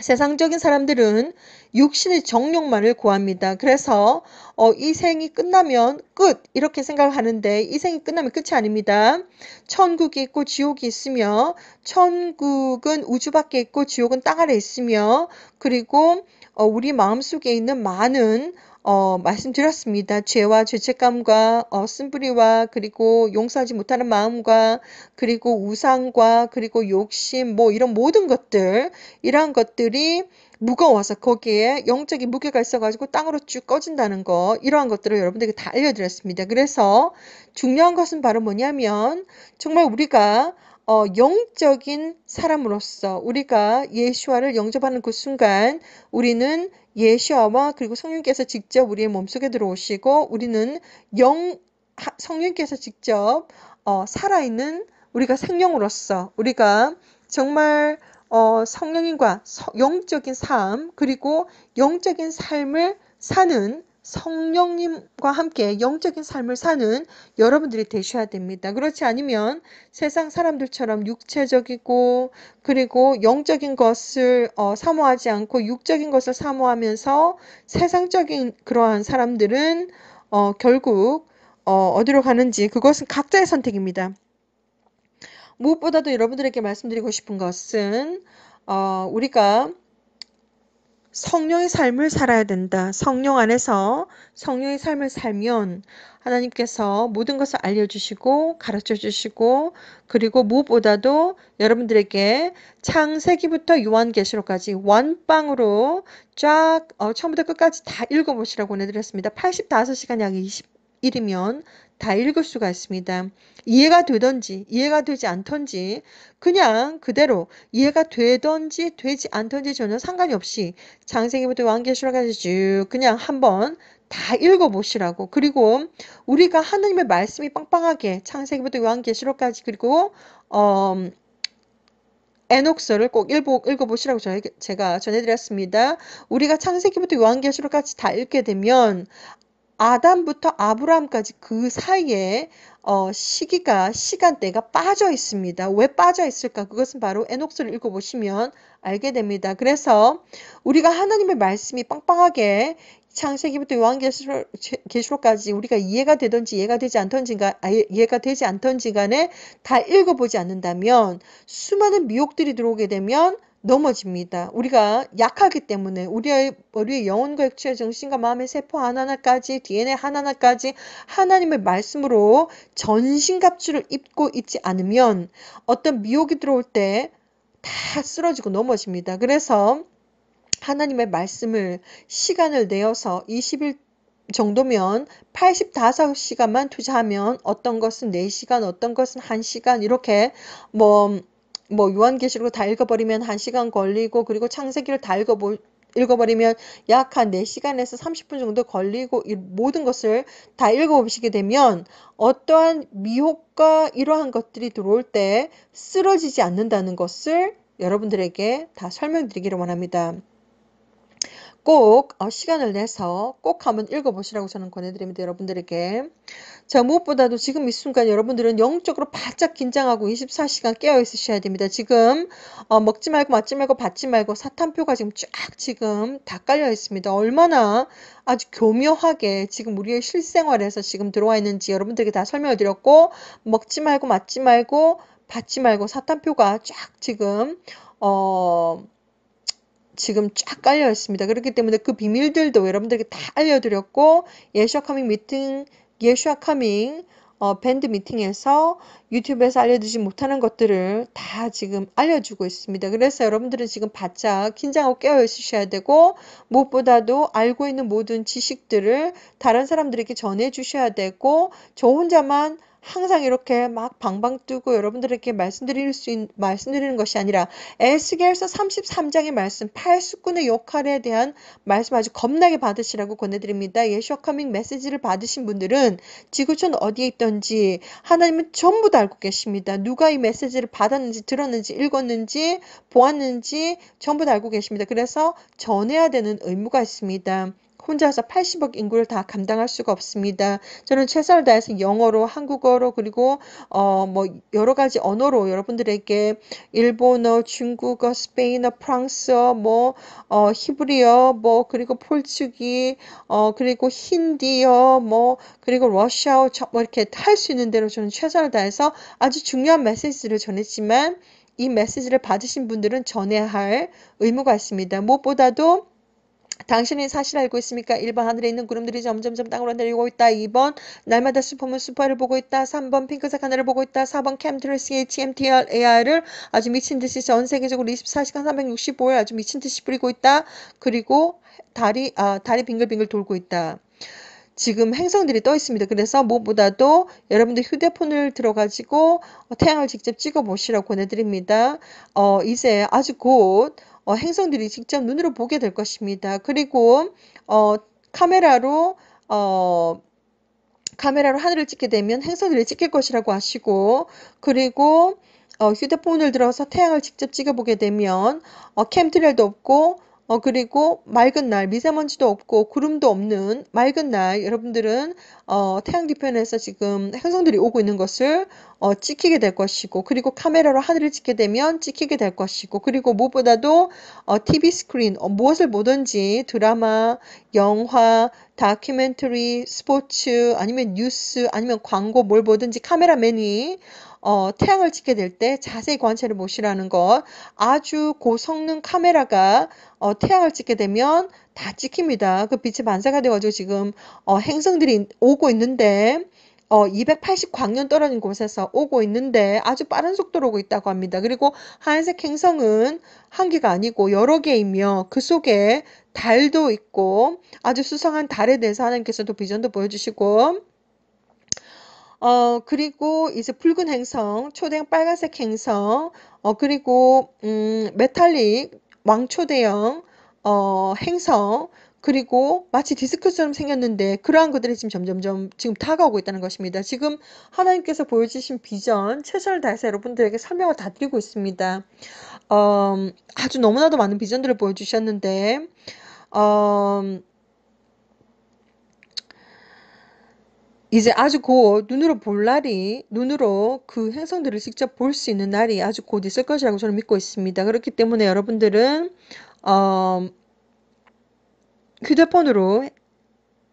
세상적인 사람들은 육신의 정욕만을 구합니다. 그래서 어, 이 생이 끝나면 끝 이렇게 생각하는데 이 생이 끝나면 끝이 아닙니다. 천국이 있고 지옥이 있으며 천국은 우주 밖에 있고 지옥은 땅 아래 있으며 그리고 어, 우리 마음속에 있는 많은 어, 말씀드렸습니다. 죄와 죄책감과 어, 쓴뿌리와 그리고 용서하지 못하는 마음과 그리고 우상과 그리고 욕심 뭐 이런 모든 것들 이러한 것들이 무거워서 거기에 영적인 무게가 있어가지고 땅으로 쭉 꺼진다는 거 이러한 것들을 여러분들에게 다 알려드렸습니다. 그래서 중요한 것은 바로 뭐냐면 정말 우리가 어, 영적인 사람으로서 우리가 예수와를 영접하는 그 순간 우리는 예수와 와 그리고 성령께서 직접 우리의 몸속에 들어오시고 우리는 영 성령께서 직접 어, 살아있는 우리가 생명으로서 우리가 정말 어, 성령님과 영적인 삶 그리고 영적인 삶을 사는 성령님과 함께 영적인 삶을 사는 여러분들이 되셔야 됩니다. 그렇지 않으면 세상 사람들처럼 육체적이고 그리고 영적인 것을 어, 사모하지 않고 육적인 것을 사모하면서 세상적인 그러한 사람들은 어, 결국 어, 어디로 가는지 그것은 각자의 선택입니다. 무엇보다도 여러분들에게 말씀드리고 싶은 것은 어, 우리가 성령의 삶을 살아야 된다. 성령 안에서 성령의 삶을 살면 하나님께서 모든 것을 알려주시고 가르쳐 주시고 그리고 무엇보다도 여러분들에게 창세기부터 요한계시록까지 원빵으로 쫙 어, 처음부터 끝까지 다 읽어보시라고 보내드렸습니다. 85시간 약 20일이면 다 읽을 수가 있습니다. 이해가 되던지 이해가 되지 않던지 그냥 그대로 이해가 되던지 되지 않던지 전혀 상관이 없이 장세기부터 왕계시록까지 쭉 그냥 한번 다 읽어보시라고 그리고 우리가 하느님의 말씀이 빵빵하게 창세기부터 요한계시록까지 그리고 어, 에녹서를 꼭 읽어, 읽어보시라고 저, 제가 전해드렸습니다. 우리가 창세기부터 요한계시록까지 다 읽게 되면 아담부터 아브라함까지 그 사이에 어, 시기가 시간대가 빠져 있습니다. 왜 빠져 있을까? 그것은 바로 에녹스를 읽어보시면 알게 됩니다. 그래서 우리가 하나님의 말씀이 빵빵하게 창세기부터 요한계시록까지 우리가 이해가 되든지 이해가 되지 않던지가 아, 예, 이해가 되지 않던지 간에 다 읽어보지 않는다면 수많은 미혹들이 들어오게 되면 넘어집니다. 우리가 약하기 때문에 우리의 우리의 영혼과 육체의 정신과 마음의 세포 하나하나까지 DNA 하나하나까지 하나님의 말씀으로 전신갑주를 입고 있지 않으면 어떤 미혹이 들어올 때 다 쓰러지고 넘어집니다. 그래서 하나님의 말씀을 시간을 내어서 20일 정도면 85시간만 투자하면 어떤 것은 4시간, 어떤 것은 1시간 이렇게 뭐뭐 요한계시록 다 읽어버리면 1시간 걸리고 그리고 창세기를 다 읽어보, 읽어버리면 약 한4시간에서3 0분 정도 걸리고 모든 것을 다 읽어보시게 되면 어떠한 미혹과 이러한 것들이 들어올 때 쓰러지지 않는다는 것을 여러분들에게 다 설명드리기를 원합니다. 꼭 어, 시간을 내서 꼭 한번 읽어보시라고 저는 권해드립니다. 여러분들에게. 자 무엇보다도 지금 이 순간 여러분들은 영적으로 바짝 긴장하고 24시간 깨어 있으셔야 됩니다. 지금 어, 먹지 말고 맞지 말고 받지 말고 사탄표가 지금 쫙 지금 다 깔려 있습니다. 얼마나 아주 교묘하게 지금 우리의 실생활에서 지금 들어와 있는지 여러분들에게 다 설명을 드렸고 먹지 말고 맞지 말고 받지 말고 사탄표가 쫙 지금 어 지금 쫙 깔려 있습니다. 그렇기 때문에 그 비밀들도 여러분들에게 다 알려드렸고 예슈아 카밍 미팅, 예슈아 카밍 어, 밴드 미팅에서 유튜브에서 알려주지 못하는 것들을 다 지금 알려주고 있습니다. 그래서 여러분들은 지금 바짝 긴장하고 깨어 있으셔야 되고 무엇보다도 알고 있는 모든 지식들을 다른 사람들에게 전해 주셔야 되고 저 혼자만 항상 이렇게 막 방방 뜨고 여러분들에게 말씀드릴 수 있, 말씀드리는 것이 아니라 에스겔서 33장의 말씀 팔수꾼의 역할에 대한 말씀 아주 겁나게 받으시라고 권해드립니다. 예수와 커밍 메시지를 받으신 분들은 지구촌 어디에 있던지 하나님은 전부 다 알고 계십니다. 누가 이 메시지를 받았는지 들었는지 읽었는지 보았는지 전부 다 알고 계십니다. 그래서 전해야 되는 의무가 있습니다. 혼자서 80억 인구를 다 감당할 수가 없습니다. 저는 최선을 다해서 영어로, 한국어로 그리고 어 뭐 여러 가지 언어로 여러분들에게 일본어, 중국어, 스페인어, 프랑스어, 뭐 어 히브리어, 뭐 그리고 폴츠기, 어 그리고 힌디어, 뭐 그리고 러시아어 뭐 이렇게 할 수 있는 대로 저는 최선을 다해서 아주 중요한 메시지를 전했지만 이 메시지를 받으신 분들은 전해야 할 의무가 있습니다. 무엇보다도 당신이 사실 알고 있습니까? 1번 하늘에 있는 구름들이 점점점 땅으로 내리고 있다. 2번 날마다 슈퍼문 슈퍼를 보고 있다. 3번 핑크색 하늘을 보고 있다. 4번 캠트레스 g m t r AR을 아주 미친듯이 전 세계적으로 24시간 365일 아주 미친듯이 뿌리고 있다. 그리고 달이 아 달이 빙글빙글 돌고 있다. 지금 행성들이 떠 있습니다. 그래서 무엇보다도 여러분들 휴대폰을 들어가지고 태양을 직접 찍어 보시라고 권해드립니다. 어, 이제 아주 곧 어, 행성들이 직접 눈으로 보게 될 것입니다. 그리고 어, 카메라로 어, 카메라로 하늘을 찍게 되면 행성들이 찍힐 것이라고 하시고 그리고 어, 휴대폰을 들어서 태양을 직접 찍어보게 되면 어, 캠트렐도 없고 어, 그리고 맑은 날 미세먼지도 없고 구름도 없는 맑은 날 여러분들은 어, 태양 뒤편에서 지금 행성들이 오고 있는 것을 어, 찍히게 될 것이고 그리고 카메라로 하늘을 찍게 되면 찍히게 될 것이고 그리고 무엇보다도 어, TV 스크린 어, 무엇을 보든지 드라마, 영화, 다큐멘터리, 스포츠 아니면 뉴스 아니면 광고 뭘 보든지 카메라맨이 어, 태양을 찍게 될 때 자세히 관찰을 보시라는 것 아주 고성능 카메라가 어, 태양을 찍게 되면 다 찍힙니다. 그 빛이 반사가 되어 가지고 지금 어, 행성들이 오고 있는데 어, 280광년 떨어진 곳에서 오고 있는데 아주 빠른 속도로 오고 있다고 합니다. 그리고 하얀색 행성은 한 개가 아니고 여러 개이며 그 속에 달도 있고 아주 수상한 달에 대해서 하나님께서도 비전도 보여주시고 어, 그리고 이제 붉은 행성, 초대형 빨간색 행성, 어, 그리고, 음, 메탈릭, 왕초대형, 어, 행성, 그리고 마치 디스크처럼 생겼는데 그러한 것들이 지금 점점점 지금 다가오고 있다는 것입니다. 지금 하나님께서 보여주신 비전 최선을 다해서 여러분들에게 설명을 다 드리고 있습니다. 어, 아주 너무나도 많은 비전들을 보여주셨는데 어, 이제 아주 곧 눈으로 볼 날이 눈으로 그 행성들을 직접 볼 수 있는 날이 아주 곧 있을 것이라고 저는 믿고 있습니다. 그렇기 때문에 여러분들은 어, 휴대폰으로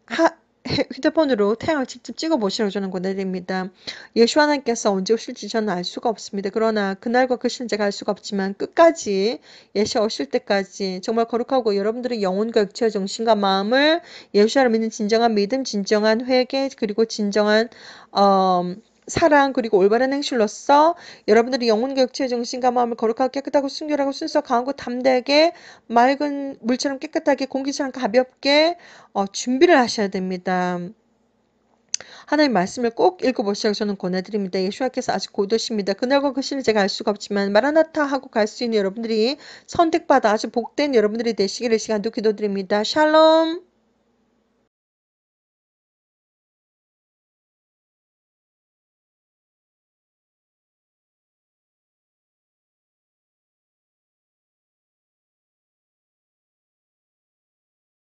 하, 휴대폰으로 태양을 직접 찍어 보시라고 저는 권해드립니다. 예수 하나님께서 언제 오실지 저는 알 수가 없습니다. 그러나 그날과 그 시는 제가 알 수가 없지만 끝까지 예수 오실 때까지 정말 거룩하고 여러분들의 영혼과 육체와 정신과 마음을 예수를 믿는 진정한 믿음, 진정한 회개 그리고 진정한 어, 사랑 그리고 올바른 행실로서 여러분들이 영혼 교육체의 정신과 마음을 거룩하고 깨끗하고 순결하고 순수하고 강하고 담대하게 맑은 물처럼 깨끗하게 공기처럼 가볍게 어, 준비를 하셔야 됩니다. 하나님 말씀을 꼭 읽어보시라고 저는 권해드립니다. 예수와께서 아직 고도십니다 그날과 그 시를 제가 알 수가 없지만 마라나타 하고 갈 수 있는 여러분들이 선택받아 아주 복된 여러분들이 되시기를 시간도 기도드립니다. 샬롬